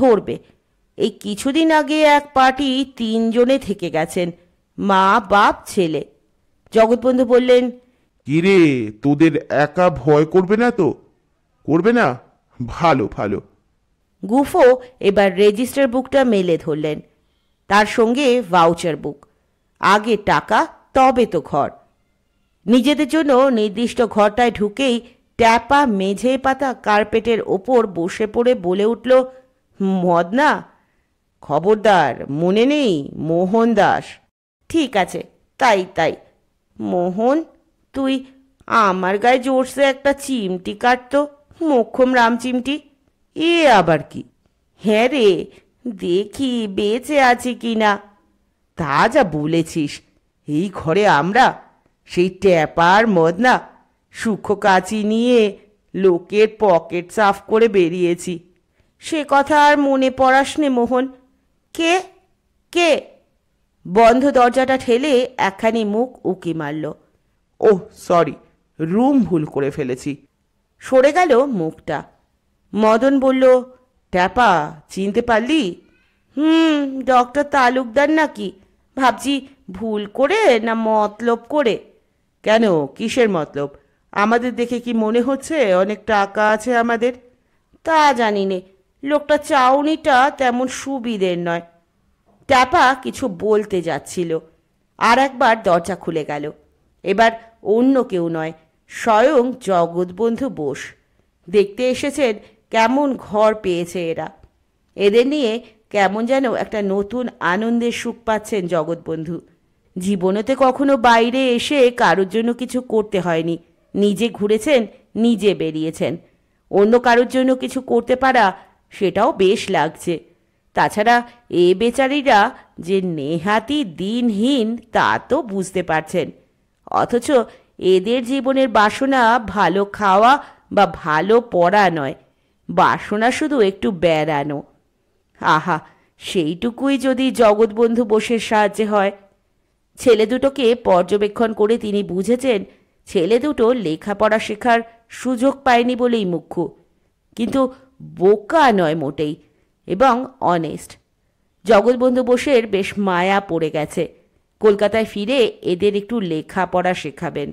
ধরবে এই কিছুদিন আগে এক পার্টি তিনজনে থেকে গেছেন মা বাপ ছেলে জগৎবন্ধু বললেন কিরে তোদের একা ভয় করবে না তো করবে না ভালো ভালো গুফো এবার রেজিস্টার বুকটা মেলে ধরলেন তার সঙ্গে ভাউচার বুক আগে টাকা তবে তো ঘর নিজেদের জন্য নির্দিষ্ট ঘরটায় ঢুকেই ট্যাপা মেঝে পাতা কার্পেটের ওপর বসে পড়ে বলে উঠল মদনা খবরদার মনে নেই মোহন দাস ঠিক আছে তাই তাই মোহন তুই আমার গায়ে জোরসে একটা চিমটি কাটতো মোক্ষম চিমটি এ আবার কি হ্যাঁ রে দেখি বেঁচে আছে কি না তা যা বলেছিস এই ঘরে আমরা সেই ট্যাপার মদনা সূক্ষ্ম কাচি নিয়ে লোকের পকেট সাফ করে বেরিয়েছি সে কথা আর মনে পড়াস নে মোহন কে কে বন্ধ দরজাটা ঠেলে একখানি মুখ উকি মারল ও সরি রুম ভুল করে ফেলেছি সরে গেল মুখটা মদন বলল ট্যাপা চিনতে পারলি হুম ডক্টর তালুকদার নাকি ভাবছি ভুল করে না মতলব করে কেন কিসের মতলব আমাদের দেখে কি মনে হচ্ছে অনেক টাকা আছে আমাদের তা জানি নে লোকটা চাউনিটা তেমন সুবিধের নয় ট্যাপা কিছু বলতে যাচ্ছিল আর একবার দরজা খুলে গেল এবার অন্য কেউ নয় স্বয়ং জগৎবন্ধু বোস দেখতে এসেছেন কেমন ঘর পেয়েছে এরা এদের নিয়ে কেমন যেন একটা নতুন আনন্দের সুখ পাচ্ছেন জগৎবন্ধু জীবনেতে কখনো বাইরে এসে কারোর জন্য কিছু করতে হয়নি নিজে ঘুরেছেন নিজে বেরিয়েছেন অন্য কারোর জন্য কিছু করতে পারা সেটাও বেশ লাগছে তাছাড়া এ বেচারিরা যে নেহাতি দিনহীন তা তো বুঝতে পারছেন অথচ এদের জীবনের বাসনা ভালো খাওয়া বা ভালো পড়া নয় বাসনা শুধু একটু বেড়ানো আহা সেইটুকুই যদি জগৎবন্ধু বসের সাহায্যে হয় ছেলে দুটোকে পর্যবেক্ষণ করে তিনি বুঝেছেন ছেলে দুটো লেখাপড়া শেখার সুযোগ পায়নি বলেই মুখ্য কিন্তু বোকা নয় মোটেই এবং অনেস্ট জগৎবন্ধু বোসের বেশ মায়া পড়ে গেছে কলকাতায় ফিরে এদের একটু লেখাপড়া শেখাবেন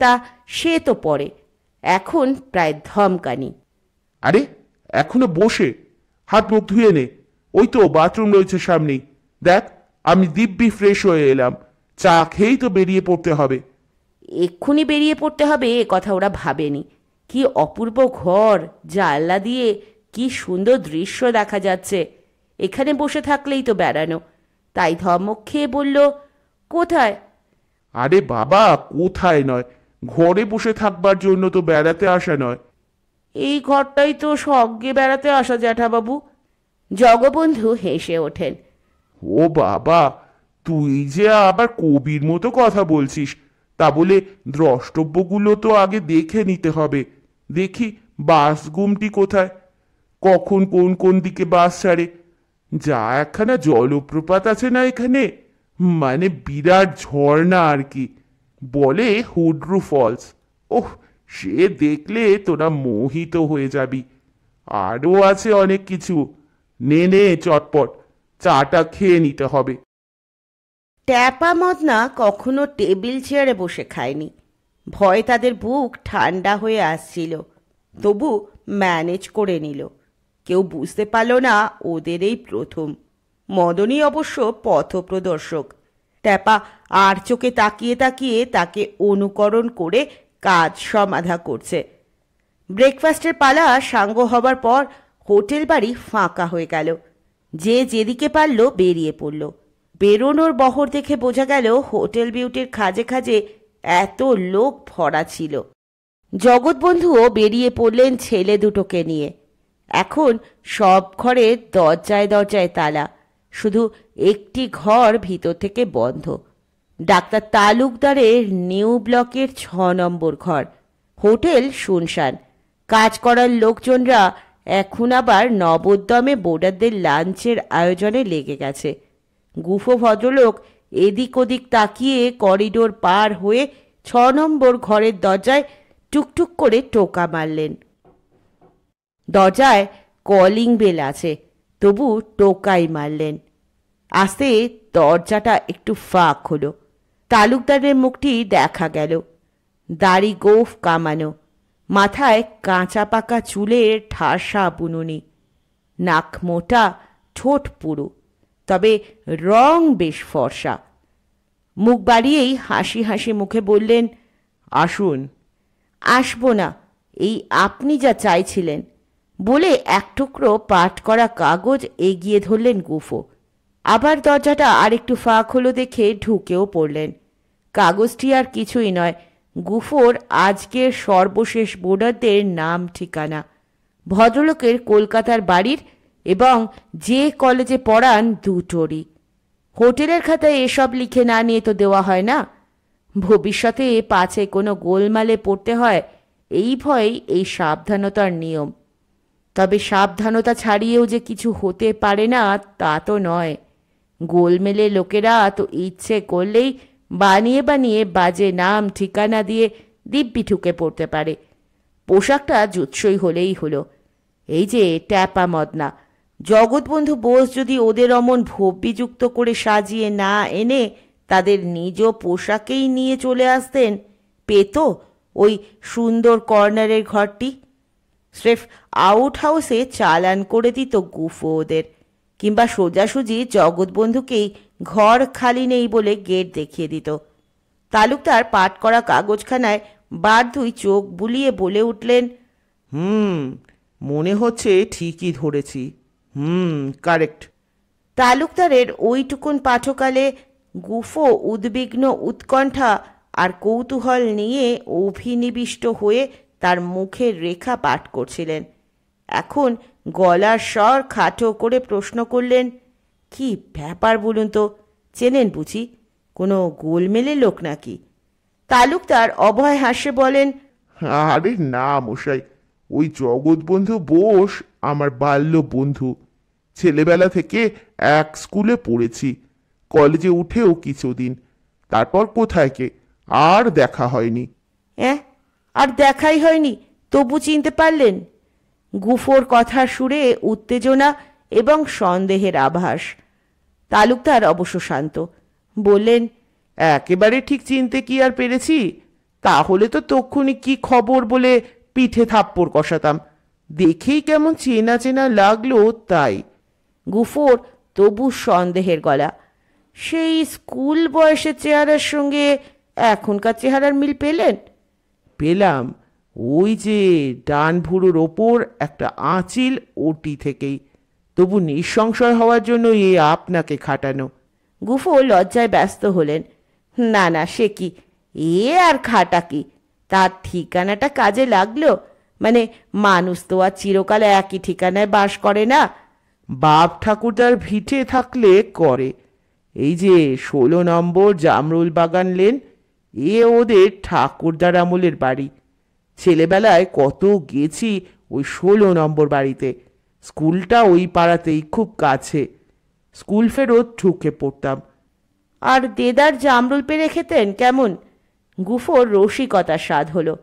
তা সে তো পড়ে এখন প্রায় ধমকানি আরে এখনো বসে হাত মুখ ধুয়ে নে ওই তো বাথরুম রয়েছে সামনেই দেখ আমি দিব্যি ফ্রেশ হয়ে এলাম চা খেয়েই তো বেরিয়ে পড়তে হবে এক্ষুনি বেরিয়ে পড়তে হবে এ কথা ওরা ভাবেনি কি অপূর্ব ঘর জানলা দিয়ে কি সুন্দর দৃশ্য দেখা যাচ্ছে এখানে বসে থাকলেই তো বেড়ানো তাই ধমক খেয়ে বলল কোথায় আরে বাবা কোথায় নয় ঘরে বসে থাকবার জন্য তো বেড়াতে আসা নয় এই ঘরটাই তো সঙ্গে বেড়াতে আসা জ্যাঠাবাবু জগবন্ধু হেসে ওঠেন ও বাবা তুই যে আবার কবির মতো কথা বলছিস তা বলে দ্রষ্টব্যগুলো তো আগে দেখে নিতে হবে দেখি বাস গুমটি কোথায় কখন কোন কোন দিকে বাস ছাড়ে যা একখানা জলপ্রপাত আছে না এখানে মানে বিরাট ঝর্ণা আর কি বলে হুড্রু ফলস ওহ সে দেখলে তোরা মোহিত হয়ে যাবি আরও আছে অনেক কিছু নে নে চটপট চাটা খেয়ে নিতে হবে ট্যাপা মদনা কখনো টেবিল চেয়ারে বসে খায়নি ভয় তাদের বুক ঠান্ডা হয়ে আসছিল তবু ম্যানেজ করে নিল কেউ বুঝতে পারল না ওদের এই প্রথম মদনই অবশ্য পথপ্রদর্শক ট্যাপা আর চোখে তাকিয়ে তাকিয়ে তাকে অনুকরণ করে কাজ সমাধা করছে ব্রেকফাস্টের পালা সাঙ্গ হবার পর হোটেল বাড়ি ফাঁকা হয়ে গেল যে যেদিকে পারল বেরিয়ে পড়ল বেরোনোর বহর দেখে বোঝা গেল হোটেল বিউটির খাজে খাজে এত লোক ভরা ছিল জগৎবন্ধুও বেরিয়ে পড়লেন ছেলে দুটোকে নিয়ে এখন সব ঘরে দরজায় দরজায় তালা শুধু একটি ঘর ভিতর থেকে বন্ধ ডাক্তার তালুকদারের নিউ ব্লকের ছ নম্বর ঘর হোটেল শুনশান কাজ করার লোকজনরা এখন আবার নবোদ্যমে বোর্ডারদের লাঞ্চের আয়োজনে লেগে গেছে গুফো ভদ্রলোক এদিক ওদিক তাকিয়ে করিডোর পার হয়ে ছ নম্বর ঘরের দরজায় টুকটুক করে টোকা মারলেন দরজায় কলিং বেল আছে তবু টোকাই মারলেন আসতে দরজাটা একটু ফাঁক হলো তালুকদারের মুখটি দেখা গেল দাড়ি গোফ কামানো মাথায় কাঁচা পাকা চুলের ঠাসা বুনুনি নাক মোটা ঠোঁট পুরু তবে রং বেশ ফর্সা মুখ বাড়িয়েই হাসি হাসি মুখে বললেন আসুন আসবো না এই আপনি যা চাইছিলেন বলে এক টুকরো পাঠ করা কাগজ এগিয়ে ধরলেন গুফো আবার দরজাটা আরেকটু ফাঁক হলো দেখে ঢুকেও পড়লেন কাগজটি আর কিছুই নয় গুফোর আজকের সর্বশেষ বোর্ডারদের নাম ঠিকানা ভদ্রলোকের কলকাতার বাড়ির এবং যে কলেজে পড়ান দুটোরই হোটেলের খাতায় এসব লিখে না নিয়ে তো দেওয়া হয় না ভবিষ্যতে পাছে কোনো গোলমালে পড়তে হয় এই ভয়েই এই সাবধানতার নিয়ম তবে সাবধানতা ছাড়িয়েও যে কিছু হতে পারে না তা তো নয় গোলমেলে লোকেরা তো ইচ্ছে করলেই বানিয়ে বানিয়ে বাজে নাম ঠিকানা দিয়ে দিব্যি ঠুকে পড়তে পারে পোশাকটা জুৎসই হলেই হলো এই যে ট্যাপা না জগৎবন্ধু বোস যদি ওদের অমন ভব্যিযুক্ত করে সাজিয়ে না এনে তাদের নিজ পোশাকেই নিয়ে চলে আসতেন পেত ওই সুন্দর কর্নারের ঘরটি স্রেফ আউট হাউসে চালান করে দিত গুফো ওদের কিংবা সোজাসুজি জগৎবন্ধুকেই ঘর খালি নেই বলে গেট দেখিয়ে দিত তালুকদার পাঠ করা কাগজখানায় বার দুই চোখ বুলিয়ে বলে উঠলেন হুম মনে হচ্ছে ঠিকই ধরেছি হুম কারেক্ট তালুকদারের ওইটুকুন পাঠকালে গুফো উদ্বিগ্ন উৎকণ্ঠা আর কৌতূহল নিয়ে অভিনিবিষ্ট হয়ে তার মুখের রেখা পাঠ করছিলেন এখন গলার স্বর খাটো করে প্রশ্ন করলেন কি ব্যাপার বলুন তো চেনেন বুঝি কোনো গোলমেলে লোক নাকি তালুকদার অভয় হাসে বলেন আরে না মশাই ওই জগৎবন্ধু বোস আমার বাল্য বন্ধু ছেলেবেলা থেকে এক স্কুলে পড়েছি কলেজে উঠেও কিছুদিন তারপর কোথায় কে আর দেখা হয়নি হ্যাঁ আর দেখাই হয়নি তবু চিনতে পারলেন গুফোর কথা সুরে উত্তেজনা এবং সন্দেহের আভাস তালুকদার অবশ্য শান্ত বললেন একেবারে ঠিক চিনতে কি আর পেরেছি তাহলে তো তক্ষুনি কি খবর বলে পিঠে থাপ্পড় কষাতাম দেখেই কেমন চেনা চেনা লাগলো তাই গুফোর তবু সন্দেহের গলা সেই স্কুল বয়সের চেহারার সঙ্গে এখনকার চেহারার মিল পেলেন পেলাম ওই যে ডান ভুরুর ওপর একটা আঁচিল ওটি থেকেই তবু নিঃসংশয় হওয়ার জন্য এ আপনাকে খাটানো গুফো লজ্জায় ব্যস্ত হলেন না না সে কি এ আর খাটা কি তার ঠিকানাটা কাজে লাগলো মানে মানুষ তো আর চিরকাল একই ঠিকানায় বাস করে না বাপ ঠাকুরদার ভিটে থাকলে করে এই যে ষোলো নম্বর জামরুল বাগান লেন এ ওদের ঠাকুরদার আমলের বাড়ি ছেলেবেলায় কত গেছি ওই ষোলো নম্বর বাড়িতে স্কুলটা ওই পাড়াতেই খুব কাছে স্কুল ফেরত ঠুকে পড়তাম আর দেদার জামরুল পেরে খেতেন কেমন গুফোর রসিকতার স্বাদ হলো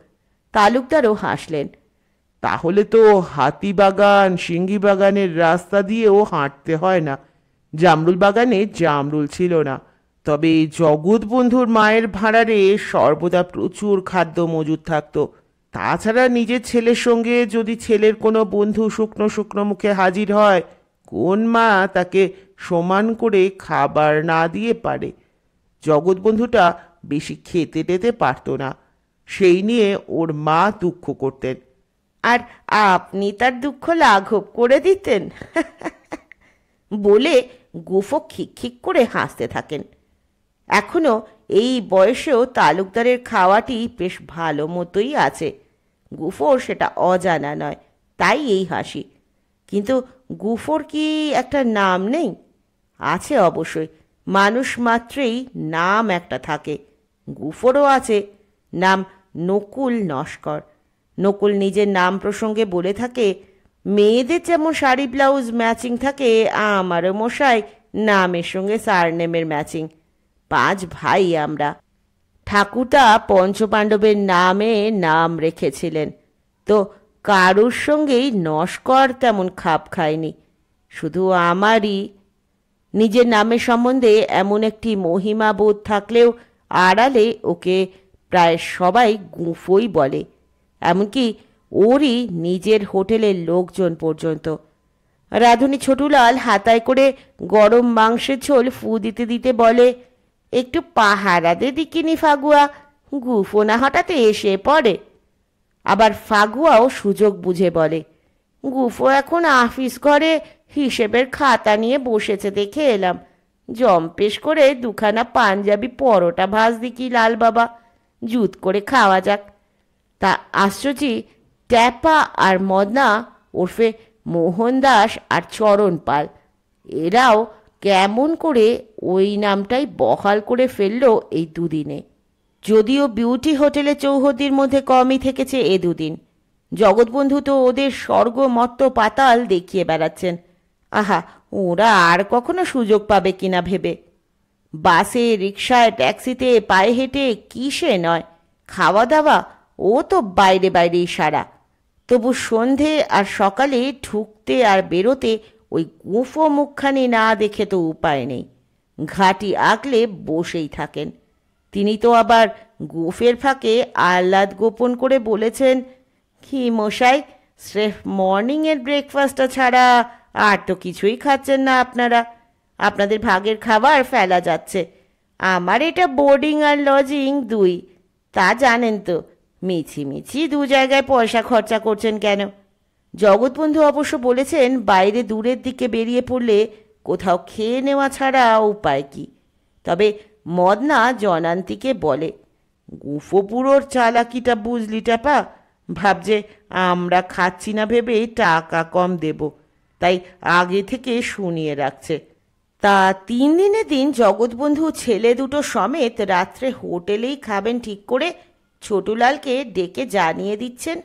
তালুকদারও হাসলেন তাহলে তো হাতি বাগান সিঙ্গি বাগানের রাস্তা দিয়েও হাঁটতে হয় না জামরুল বাগানে জামরুল ছিল না তবে জগৎবন্ধুর মায়ের ভাঁড়ারে সর্বদা প্রচুর খাদ্য মজুদ থাকত তাছাড়া নিজের ছেলের সঙ্গে যদি ছেলের কোনো বন্ধু শুকনো শুকনো মুখে হাজির হয় কোন মা তাকে সমান করে খাবার না দিয়ে পারে জগৎবন্ধুটা বেশি খেতে টেতে পারত না সেই নিয়ে ওর মা দুঃখ করতেন আর আপনি তার দুঃখ লাঘব করে দিতেন বলে গোফো খিক খিক করে হাসতে থাকেন এখনও এই বয়সেও তালুকদারের খাওয়াটি বেশ ভালো মতোই আছে গুফোর সেটা অজানা নয় তাই এই হাসি কিন্তু গুফোর কি একটা নাম নেই আছে অবশ্যই মানুষ মাত্রেই নাম একটা থাকে গুফোরও আছে নাম নকুল নস্কর নকুল নিজের নাম প্রসঙ্গে বলে থাকে মেয়েদের যেমন শাড়ি ব্লাউজ ম্যাচিং থাকে আমারও মশাই নামের সঙ্গে সারনেমের ম্যাচিং পাঁচ ভাই আমরা ঠাকুতা পঞ্চপাণ্ডবের নামে নাম রেখেছিলেন তো কারুর সঙ্গেই নস্কর তেমন খাপ খায়নি শুধু আমারই নিজের নামের সম্বন্ধে এমন একটি মহিমা বোধ থাকলেও আড়ালে ওকে প্রায় সবাই গুঁফোই বলে এমনকি ওরই নিজের হোটেলের লোকজন পর্যন্ত রাধুনী ছোটুলাল হাতায় করে গরম মাংসের ঝোল ফু দিতে দিতে বলে একটু পাহারা দে দিকিনি ফাগুয়া গুফোনা হঠাৎ এসে পড়ে আবার ফাগুয়াও সুযোগ বুঝে বলে গুফো এখন আফিস ঘরে হিসেবের খাতা নিয়ে বসেছে দেখে এলাম জম্পেশ করে দুখানা পাঞ্জাবি পরোটা ভাজ দিকি লাল বাবা জুত করে খাওয়া যাক তা আশ্চর্যি ট্যাপা আর মদনা ওরফে মোহনদাস আর চরণ পাল এরাও কেমন করে ওই নামটাই বহাল করে ফেললো এই দুদিনে যদিও বিউটি হোটেলে চৌহদ্দির মধ্যে কমই থেকেছে এ দুদিন জগৎবন্ধু তো ওদের স্বর্গ মত্ত পাতাল দেখিয়ে বেড়াচ্ছেন আহা ওরা আর কখনো সুযোগ পাবে কিনা ভেবে বাসে রিক্সায় ট্যাক্সিতে পায়ে হেঁটে কিসে নয় খাওয়া দাওয়া ও তো বাইরে বাইরেই সারা তবু সন্ধে আর সকালে ঢুকতে আর বেরোতে ওই গুঁফো মুখখানি না দেখে তো উপায় নেই ঘাটি আগলে বসেই থাকেন তিনি তো আবার গোফের ফাঁকে আহ্লাদ গোপন করে বলেছেন কি মশাই স্রেফ মর্নিংয়ের ব্রেকফাস্টটা ছাড়া আর তো কিছুই খাচ্ছেন না আপনারা আপনাদের ভাগের খাবার ফেলা যাচ্ছে আমার এটা বোর্ডিং আর লজিং দুই তা জানেন তো মিছি মিছি দু জায়গায় পয়সা খরচা করছেন কেন জগৎবন্ধু অবশ্য বলেছেন বাইরে দূরের দিকে বেরিয়ে পড়লে কোথাও খেয়ে নেওয়া ছাড়া উপায় কি তবে মদনা জনান্তিকে বলে গুফোপুরোর চালাকিটা বুঝলি টাপা ভাবছে আমরা খাচ্ছি না ভেবে টাকা কম দেব তাই আগে থেকে শুনিয়ে রাখছে তা তিন দিনে দিন জগৎবন্ধু ছেলে দুটো সমেত রাত্রে হোটেলেই খাবেন ঠিক করে ছোটুলালকে ডেকে জানিয়ে দিচ্ছেন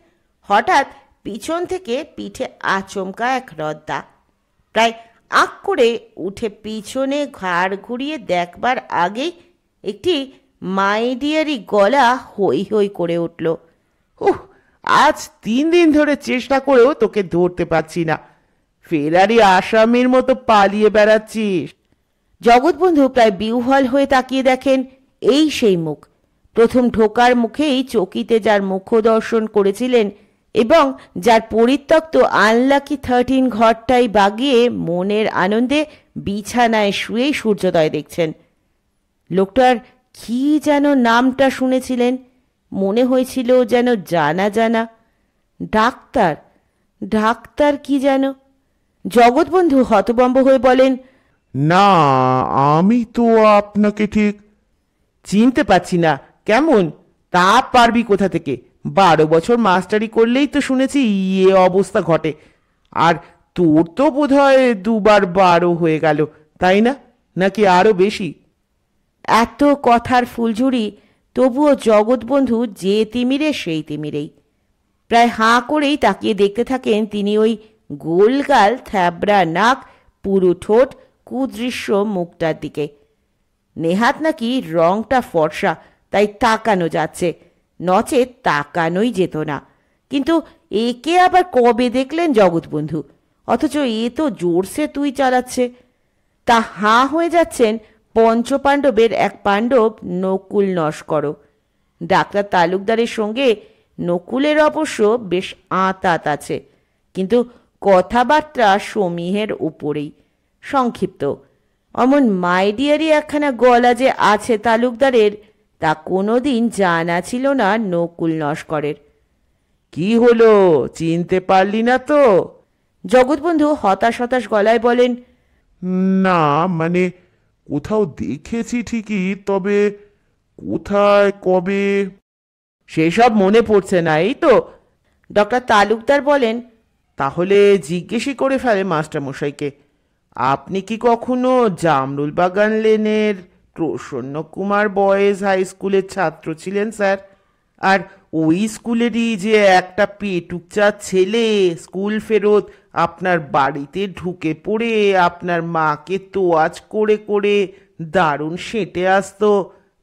হঠাৎ পিছন থেকে পিঠে আচমকা এক রদ্দা প্রায় আঁক করে উঠে পিছনে ঘাড় ঘুরিয়ে দেখবার আগেই একটি মাইডিয়ারি গলা হই হই করে উঠল উহ আজ তিন দিন ধরে চেষ্টা করেও তোকে ধরতে পারছি না ফেরারি আসামির মতো পালিয়ে বেড়াচ্ছিস জগৎবন্ধু প্রায় বিউহল হয়ে তাকিয়ে দেখেন এই সেই মুখ প্রথম ঢোকার মুখেই চকিতে যার মুখ দর্শন করেছিলেন এবং যার পরিত্যক্ত আনলাকি থার্টিন ঘরটাই বাগিয়ে মনের আনন্দে বিছানায় শুয়েই সূর্যোদয় দেখছেন লোকটার কি যেন নামটা শুনেছিলেন মনে হয়েছিল যেন জানা জানা ডাক্তার ডাক্তার কি যেন জগৎবন্ধু হতবম্ব হয়ে বলেন না আমি তো আপনাকে ঠিক চিনতে পারছি না কেমন তা পারবি কোথা থেকে বারো বছর মাস্টারি করলেই তো শুনেছি ইয়ে অবস্থা ঘটে আর তোর তো বোধ হয় দুবার বারো হয়ে গেল তাই না নাকি আরও বেশি এত কথার ফুলঝুরি তবুও জগৎবন্ধু যে তিমিরে সেই তিমিরেই প্রায় হাঁ করেই তাকিয়ে দেখতে থাকেন তিনি ওই গোলগাল থ্যাবড়া নাক পুরু ঠোঁট কুদৃশ্য মুখটার দিকে নেহাত নাকি রংটা ফর্সা তাই তাকানো যাচ্ছে নচেত তাকানোই যেত না কিন্তু একে আবার কবে দেখলেন জগৎবন্ধু অথচ এ তো জোরসে তুই চালাচ্ছে তা হাঁ হয়ে যাচ্ছেন পঞ্চপাণ্ডবের এক পাণ্ডব নকুল নস্কর ডাক্তার তালুকদারের সঙ্গে নকুলের অবশ্য বেশ আঁতাত আছে কিন্তু কথাবার্তা সমীহের উপরেই সংক্ষিপ্ত অমন মাইডিয়ারই একখানা গলা যে আছে তালুকদারের তা কোনো দিন জানা ছিল না নকুল নস্করের কি হলো চিনতে পারলি না তো জগৎবন্ধু হতাশ হতাশ গলায় বলেন না মানে কোথাও দেখেছি ঠিকই তবে কোথায় কবে সেসব মনে পড়ছে না এই তো ডক্টর তালুকদার বলেন তাহলে জিজ্ঞেসই করে ফেলে মাস্টারমশাইকে আপনি কি কখনো জামরুল বাগান লেনের প্রসন্ন কুমার বয়েজ হাই স্কুলের ছাত্র ছিলেন স্যার আর ওই স্কুলেরই যে একটা পেটুকচা ছেলে স্কুল ফেরত আপনার বাড়িতে ঢুকে পড়ে আপনার মাকে তোয়াজ করে করে দারুণ সেঁটে আসতো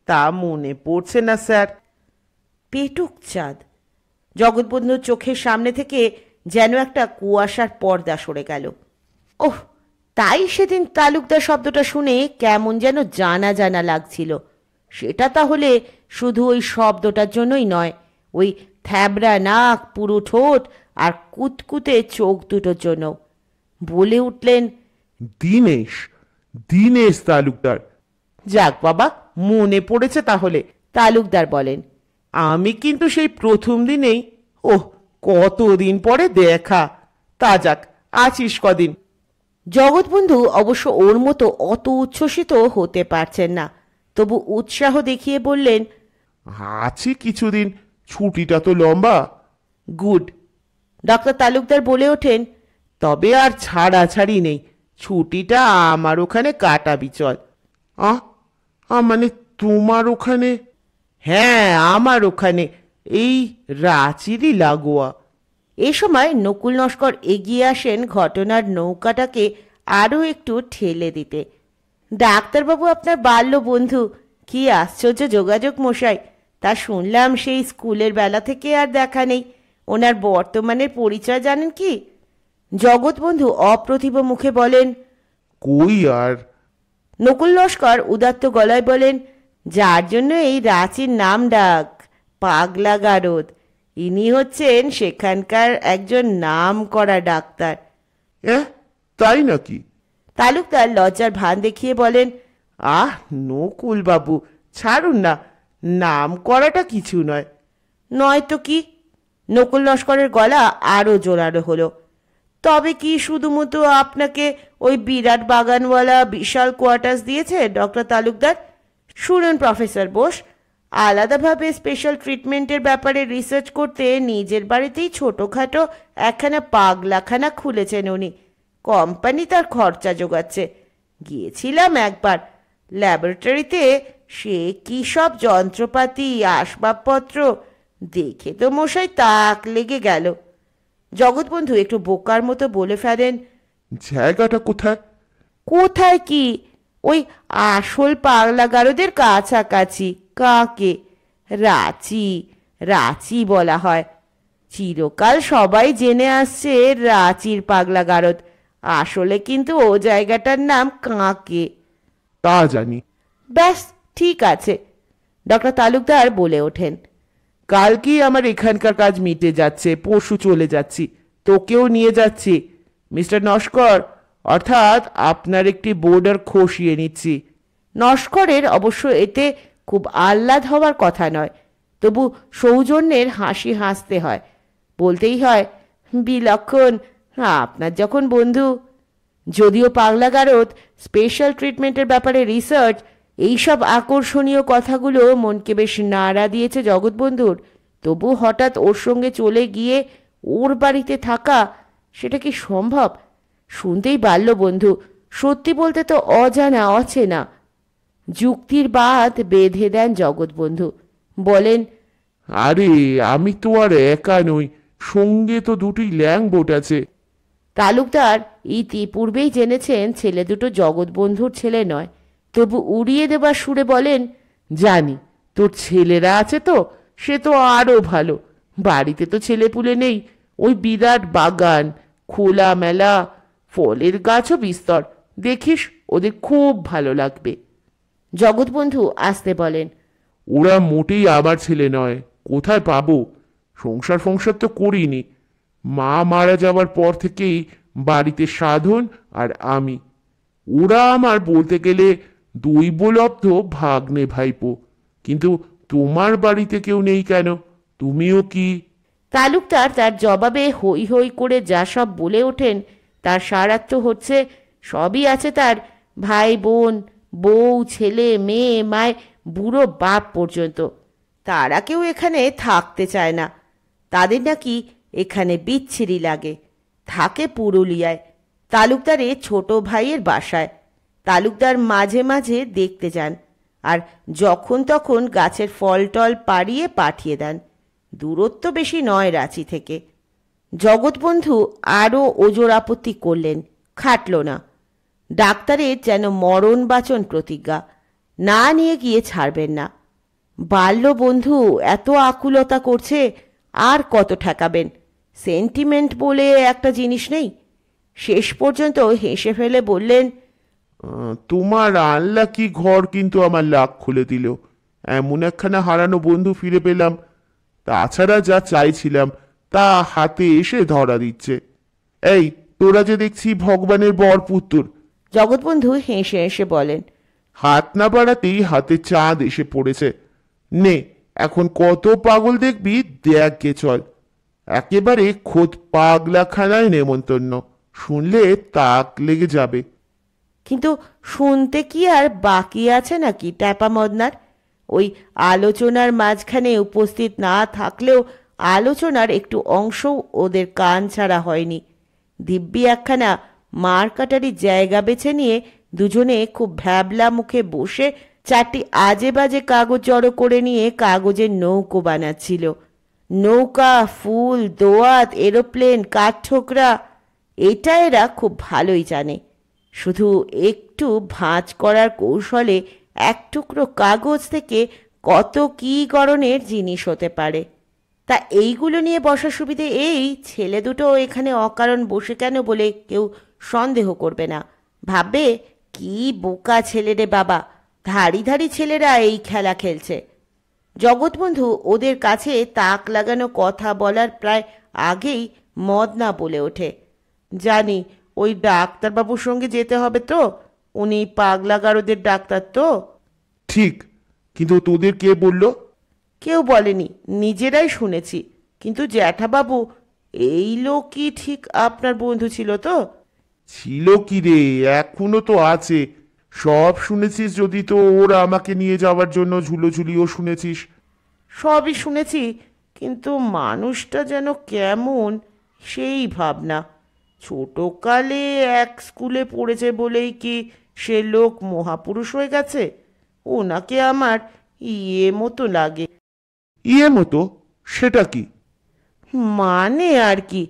তা মনে পড়ছে না স্যার পেটুক চাঁদ জগৎবন্ধুর চোখের সামনে থেকে যেন একটা কুয়াশার পর্দা সরে গেল ওহ তাই সেদিন তালুকদার শব্দটা শুনে কেমন যেন জানা জানা লাগছিল সেটা তাহলে শুধু ওই শব্দটার জন্যই নয় ওই থ্যাবড়া নাক পুরো ঠোঁট আর কুতকুতে চোখ দুটোর জন্য বলে উঠলেন দিনেশ দিনেশ তালুকদার যাক বাবা মনে পড়েছে তাহলে তালুকদার বলেন আমি কিন্তু সেই প্রথম দিনেই ওহ কতদিন পরে দেখা তা যাক আছিস কদিন জগৎবন্ধু অবশ্য ওর মতো অত উচ্ছ্বসিত হতে পারছেন না তবু উৎসাহ দেখিয়ে বললেন আছে কিছুদিন ছুটিটা তো লম্বা গুড ডক্টর তালুকদার বলে ওঠেন তবে আর ছাড়ি নেই ছুটিটা আমার ওখানে কাটাবি চল আ মানে তোমার ওখানে হ্যাঁ আমার ওখানে এই রাঁচিরই লাগোয়া এ সময় নকুল নস্কর এগিয়ে আসেন ঘটনার নৌকাটাকে আরও একটু ঠেলে দিতে ডাক্তারবাবু আপনার বাল্য বন্ধু কি আশ্চর্য যোগাযোগ মশাই তা শুনলাম সেই স্কুলের বেলা থেকে আর দেখা নেই ওনার বর্তমানের পরিচয় জানেন কি জগৎবন্ধু অপ্রতিভ মুখে বলেন কই আর নকুল নস্কর উদাত্ত গলায় বলেন যার জন্য এই রাঁচির নাম ডাক পাগলা গারদ ইনি হচ্ছেন সেখানকার একজন নাম করা ডাক্তার তাই নাকি তালুকদার লজ্জার ভান দেখিয়ে বলেন আহ নকুল বাবু ছাড়ুন না নাম করাটা কিছু নয় নয় তো কি নকুল নস্করের গলা আরও জোরালো হলো তবে কি শুধুমাত্র আপনাকে ওই বিরাট বাগানওয়ালা বিশাল কোয়ার্টার্স দিয়েছে ডক্টর তালুকদার শুনুন প্রফেসর বোস আলাদাভাবে স্পেশাল ট্রিটমেন্টের ব্যাপারে রিসার্চ করতে নিজের বাড়িতেই ছোটোখাটো একখানা পাগলাখানা খুলেছেন উনি কোম্পানি তার খরচা যোগাচ্ছে গিয়েছিলাম একবার ল্যাবরেটরিতে সে কী সব যন্ত্রপাতি আসবাবপত্র দেখে তো মশাই তাক লেগে গেল জগৎবন্ধু একটু বোকার মতো বলে ফেলেন জায়গাটা কোথায় কোথায় কি ওই আসল পাগলাগারদের কাছাকাছি কাকে রাচি রাচি বলা হয় চিরকাল সবাই জেনে আসছে রাঁচির পাগলা গারদ আসলে কিন্তু ও জায়গাটার নাম কাঁকে তা জানি ব্যাস ঠিক আছে ডক্টর তালুকদার বলে ওঠেন কালকে আমার এখানকার কাজ মিটে যাচ্ছে পশু চলে যাচ্ছি তোকেও নিয়ে যাচ্ছি মিস্টার নস্কর অর্থাৎ আপনার একটি বোর্ডার খসিয়ে নিচ্ছি নস্করের অবশ্য এতে খুব আহ্লাদ হওয়ার কথা নয় তবু সৌজন্যের হাসি হাসতে হয় বলতেই হয় বিলক্ষণ আপনার যখন বন্ধু যদিও পাগলা গারদ স্পেশাল ট্রিটমেন্টের ব্যাপারে রিসার্চ এইসব আকর্ষণীয় কথাগুলো মনকে বেশ নাড়া দিয়েছে জগৎবন্ধুর তবু হঠাৎ ওর সঙ্গে চলে গিয়ে ওর বাড়িতে থাকা সেটা কি সম্ভব শুনতেই বাল্য বন্ধু সত্যি বলতে তো অজানা অচেনা যুক্তির বাদ বেঁধে দেন জগৎবন্ধু বলেন আরে আমি তো আর একা নই সঙ্গে তো দুটি বোট আছে তালুকদার ইতিপূর্বেই জেনেছেন ছেলে দুটো জগৎবন্ধুর ছেলে নয় তবু উড়িয়ে দেবার সুরে বলেন জানি তোর ছেলেরা আছে তো সে তো আরও ভালো বাড়িতে তো ছেলেপুলে নেই ওই বিরাট বাগান খোলা মেলা ফলের গাছও বিস্তর দেখিস ওদের খুব ভালো লাগবে জগৎবন্ধু আসতে বলেন ওরা মোটেই আবার ছেলে নয় কোথায় পাবো সংসার ফংসার তো করিনি মা মারা যাওয়ার পর থেকেই বাড়িতে সাধন আর আমি ওরা আমার বলতে গেলে দৈবলব্ধ ভাগ্নে ভাইপো কিন্তু তোমার বাড়িতে কেউ নেই কেন তুমিও কি তালুকদার তার জবাবে হই হই করে যা সব বলে ওঠেন তার সারাত্ম হচ্ছে সবই আছে তার ভাই বোন বউ ছেলে মেয়ে মায় বুড়ো বাপ পর্যন্ত তারা কেউ এখানে থাকতে চায় না তাদের নাকি এখানে বিচ্ছিরি লাগে থাকে পুরুলিয়ায় তালুকদারে ছোট ভাইয়ের বাসায় তালুকদার মাঝে মাঝে দেখতে যান আর যখন তখন গাছের ফল টল পাড়িয়ে পাঠিয়ে দেন দূরত্ব বেশি নয় রাঁচি থেকে জগৎবন্ধু আরও ওজোর আপত্তি করলেন খাটল না ডাক্তারের যেন মরণ বাচন প্রতিজ্ঞা না নিয়ে গিয়ে ছাড়বেন না বাল্য বন্ধু এত আকুলতা করছে আর কত ঠেকাবেন সেন্টিমেন্ট বলে একটা জিনিস নেই শেষ পর্যন্ত হেসে ফেলে বললেন তোমার আল্লা কি ঘর কিন্তু আমার লাখ খুলে দিল এমন একখানা হারানো বন্ধু ফিরে পেলাম তাছাড়া যা চাইছিলাম তা হাতে এসে ধরা দিচ্ছে এই তোরা যে দেখছি ভগবানের বর পুত্তর জগৎবন্ধু হেসে এসে বলেন হাত না বাড়াতেই হাতে চাঁদ এসে পড়েছে নে এখন কত পাগল দেখবি দেখ চল একেবারে খোদ পাগলাখানায় নেমন্তন্ন শুনলে তাক লেগে যাবে কিন্তু শুনতে কি আর বাকি আছে নাকি ট্যাপা মদনার ওই আলোচনার মাঝখানে উপস্থিত না থাকলেও আলোচনার একটু অংশ ওদের কান ছাড়া হয়নি দিব্যি একখানা মার কাটারি জায়গা বেছে নিয়ে দুজনে খুব ভ্যাবলা মুখে বসে চারটি আজে বাজে কাগজ জড়ো করে নিয়ে কাগজের নৌকো বানাচ্ছিল নৌকা ফুল দোয়াত এরোপ্লেন কাঠঠোকরা এটা এরা খুব ভালোই জানে শুধু একটু ভাঁজ করার কৌশলে এক টুকরো কাগজ থেকে কত কী গরনের জিনিস হতে পারে তা এইগুলো নিয়ে বসার সুবিধে এই ছেলে দুটো এখানে অকারণ বসে কেন বলে কেউ সন্দেহ করবে না ভাববে কি বোকা ছেলে রে বাবা ধারি ধারি ছেলেরা এই খেলা খেলছে জগৎবন্ধু ওদের কাছে তাক লাগানো কথা বলার প্রায় আগেই মদ না বলে ওঠে জানি ওই ডাক্তারবাবুর সঙ্গে যেতে হবে তো উনি ওদের ডাক্তার তো ঠিক কিন্তু তোদের কে বলল কেউ বলেনি নিজেরাই শুনেছি কিন্তু জ্যাঠাবাবু এই লোকই ঠিক আপনার বন্ধু ছিল তো ছিল কি রে এখনো তো আছে সব শুনেছিস যদি তো ওর আমাকে নিয়ে যাওয়ার জন্য ঝুলোঝুলিও শুনেছিস সবই শুনেছি কিন্তু মানুষটা যেন কেমন সেই ভাবনা ছোটকালে এক স্কুলে পড়েছে বলেই কি সে লোক মহাপুরুষ হয়ে গেছে ওনাকে আমার ইয়ে মতো লাগে ইয়ে মতো সেটা কি মানে আর কি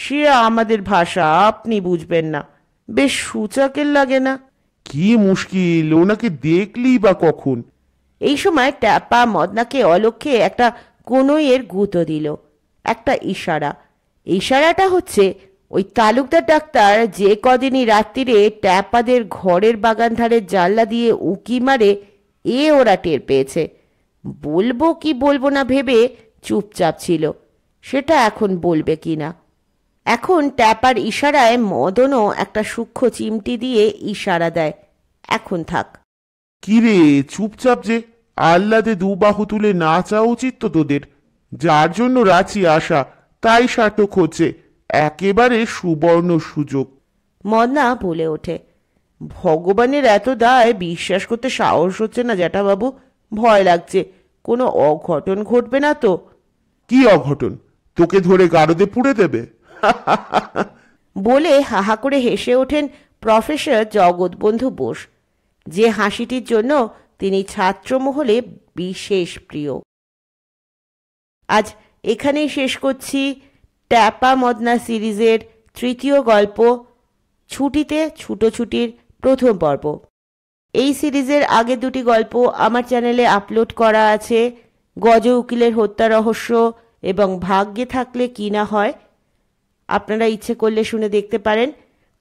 সে আমাদের ভাষা আপনি বুঝবেন না বেশ সুচাকের লাগে না কি মুশকিল ওনাকে দেখলি বা কখন এই সময় ট্যাপা মদনাকে অলক্ষে একটা কোনোই এর গুঁতো দিল একটা ইশারা ইশারাটা হচ্ছে ওই তালুকদার ডাক্তার যে কদিনই রাত্রিরে ট্যাপাদের ঘরের বাগান ধারে জানলা দিয়ে উঁকি মারে এ ওরা টের পেয়েছে বলবো কি বলবো না ভেবে চুপচাপ ছিল সেটা এখন বলবে কি না এখন ট্যাপার ইশারায় মদনও একটা সূক্ষ্ম চিমটি দিয়ে ইশারা দেয় এখন থাক কি রে চুপচাপ যে আহ্লাদে দুবাহু তুলে নাচা উচিত তো তোদের যার জন্য রাঁচি আসা তাই সার্থক হচ্ছে একেবারে সুবর্ণ সুযোগ মদনা বলে ওঠে ভগবানের এত দায় বিশ্বাস করতে সাহস হচ্ছে না জ্যাঠাবাবু ভয় লাগছে কোনো অঘটন ঘটবে না তো কি অঘটন তোকে ধরে গারদে পুড়ে দেবে বলে হাহা করে হেসে ওঠেন প্রফেসর জগৎবন্ধু বোস যে হাসিটির জন্য তিনি ছাত্রমহলে বিশেষ প্রিয় আজ এখানেই শেষ করছি ট্যাপা মদনা সিরিজের তৃতীয় গল্প ছুটিতে ছুটোছুটির প্রথম পর্ব এই সিরিজের আগে দুটি গল্প আমার চ্যানেলে আপলোড করা আছে গজ উকিলের হত্যা রহস্য এবং ভাগ্যে থাকলে কি না হয় আপনারা ইচ্ছে করলে শুনে দেখতে পারেন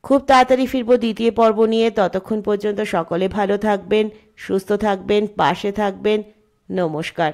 খুব তাড়াতাড়ি ফিরবো দ্বিতীয় পর্ব নিয়ে ততক্ষণ পর্যন্ত সকলে ভালো থাকবেন সুস্থ থাকবেন পাশে থাকবেন নমস্কার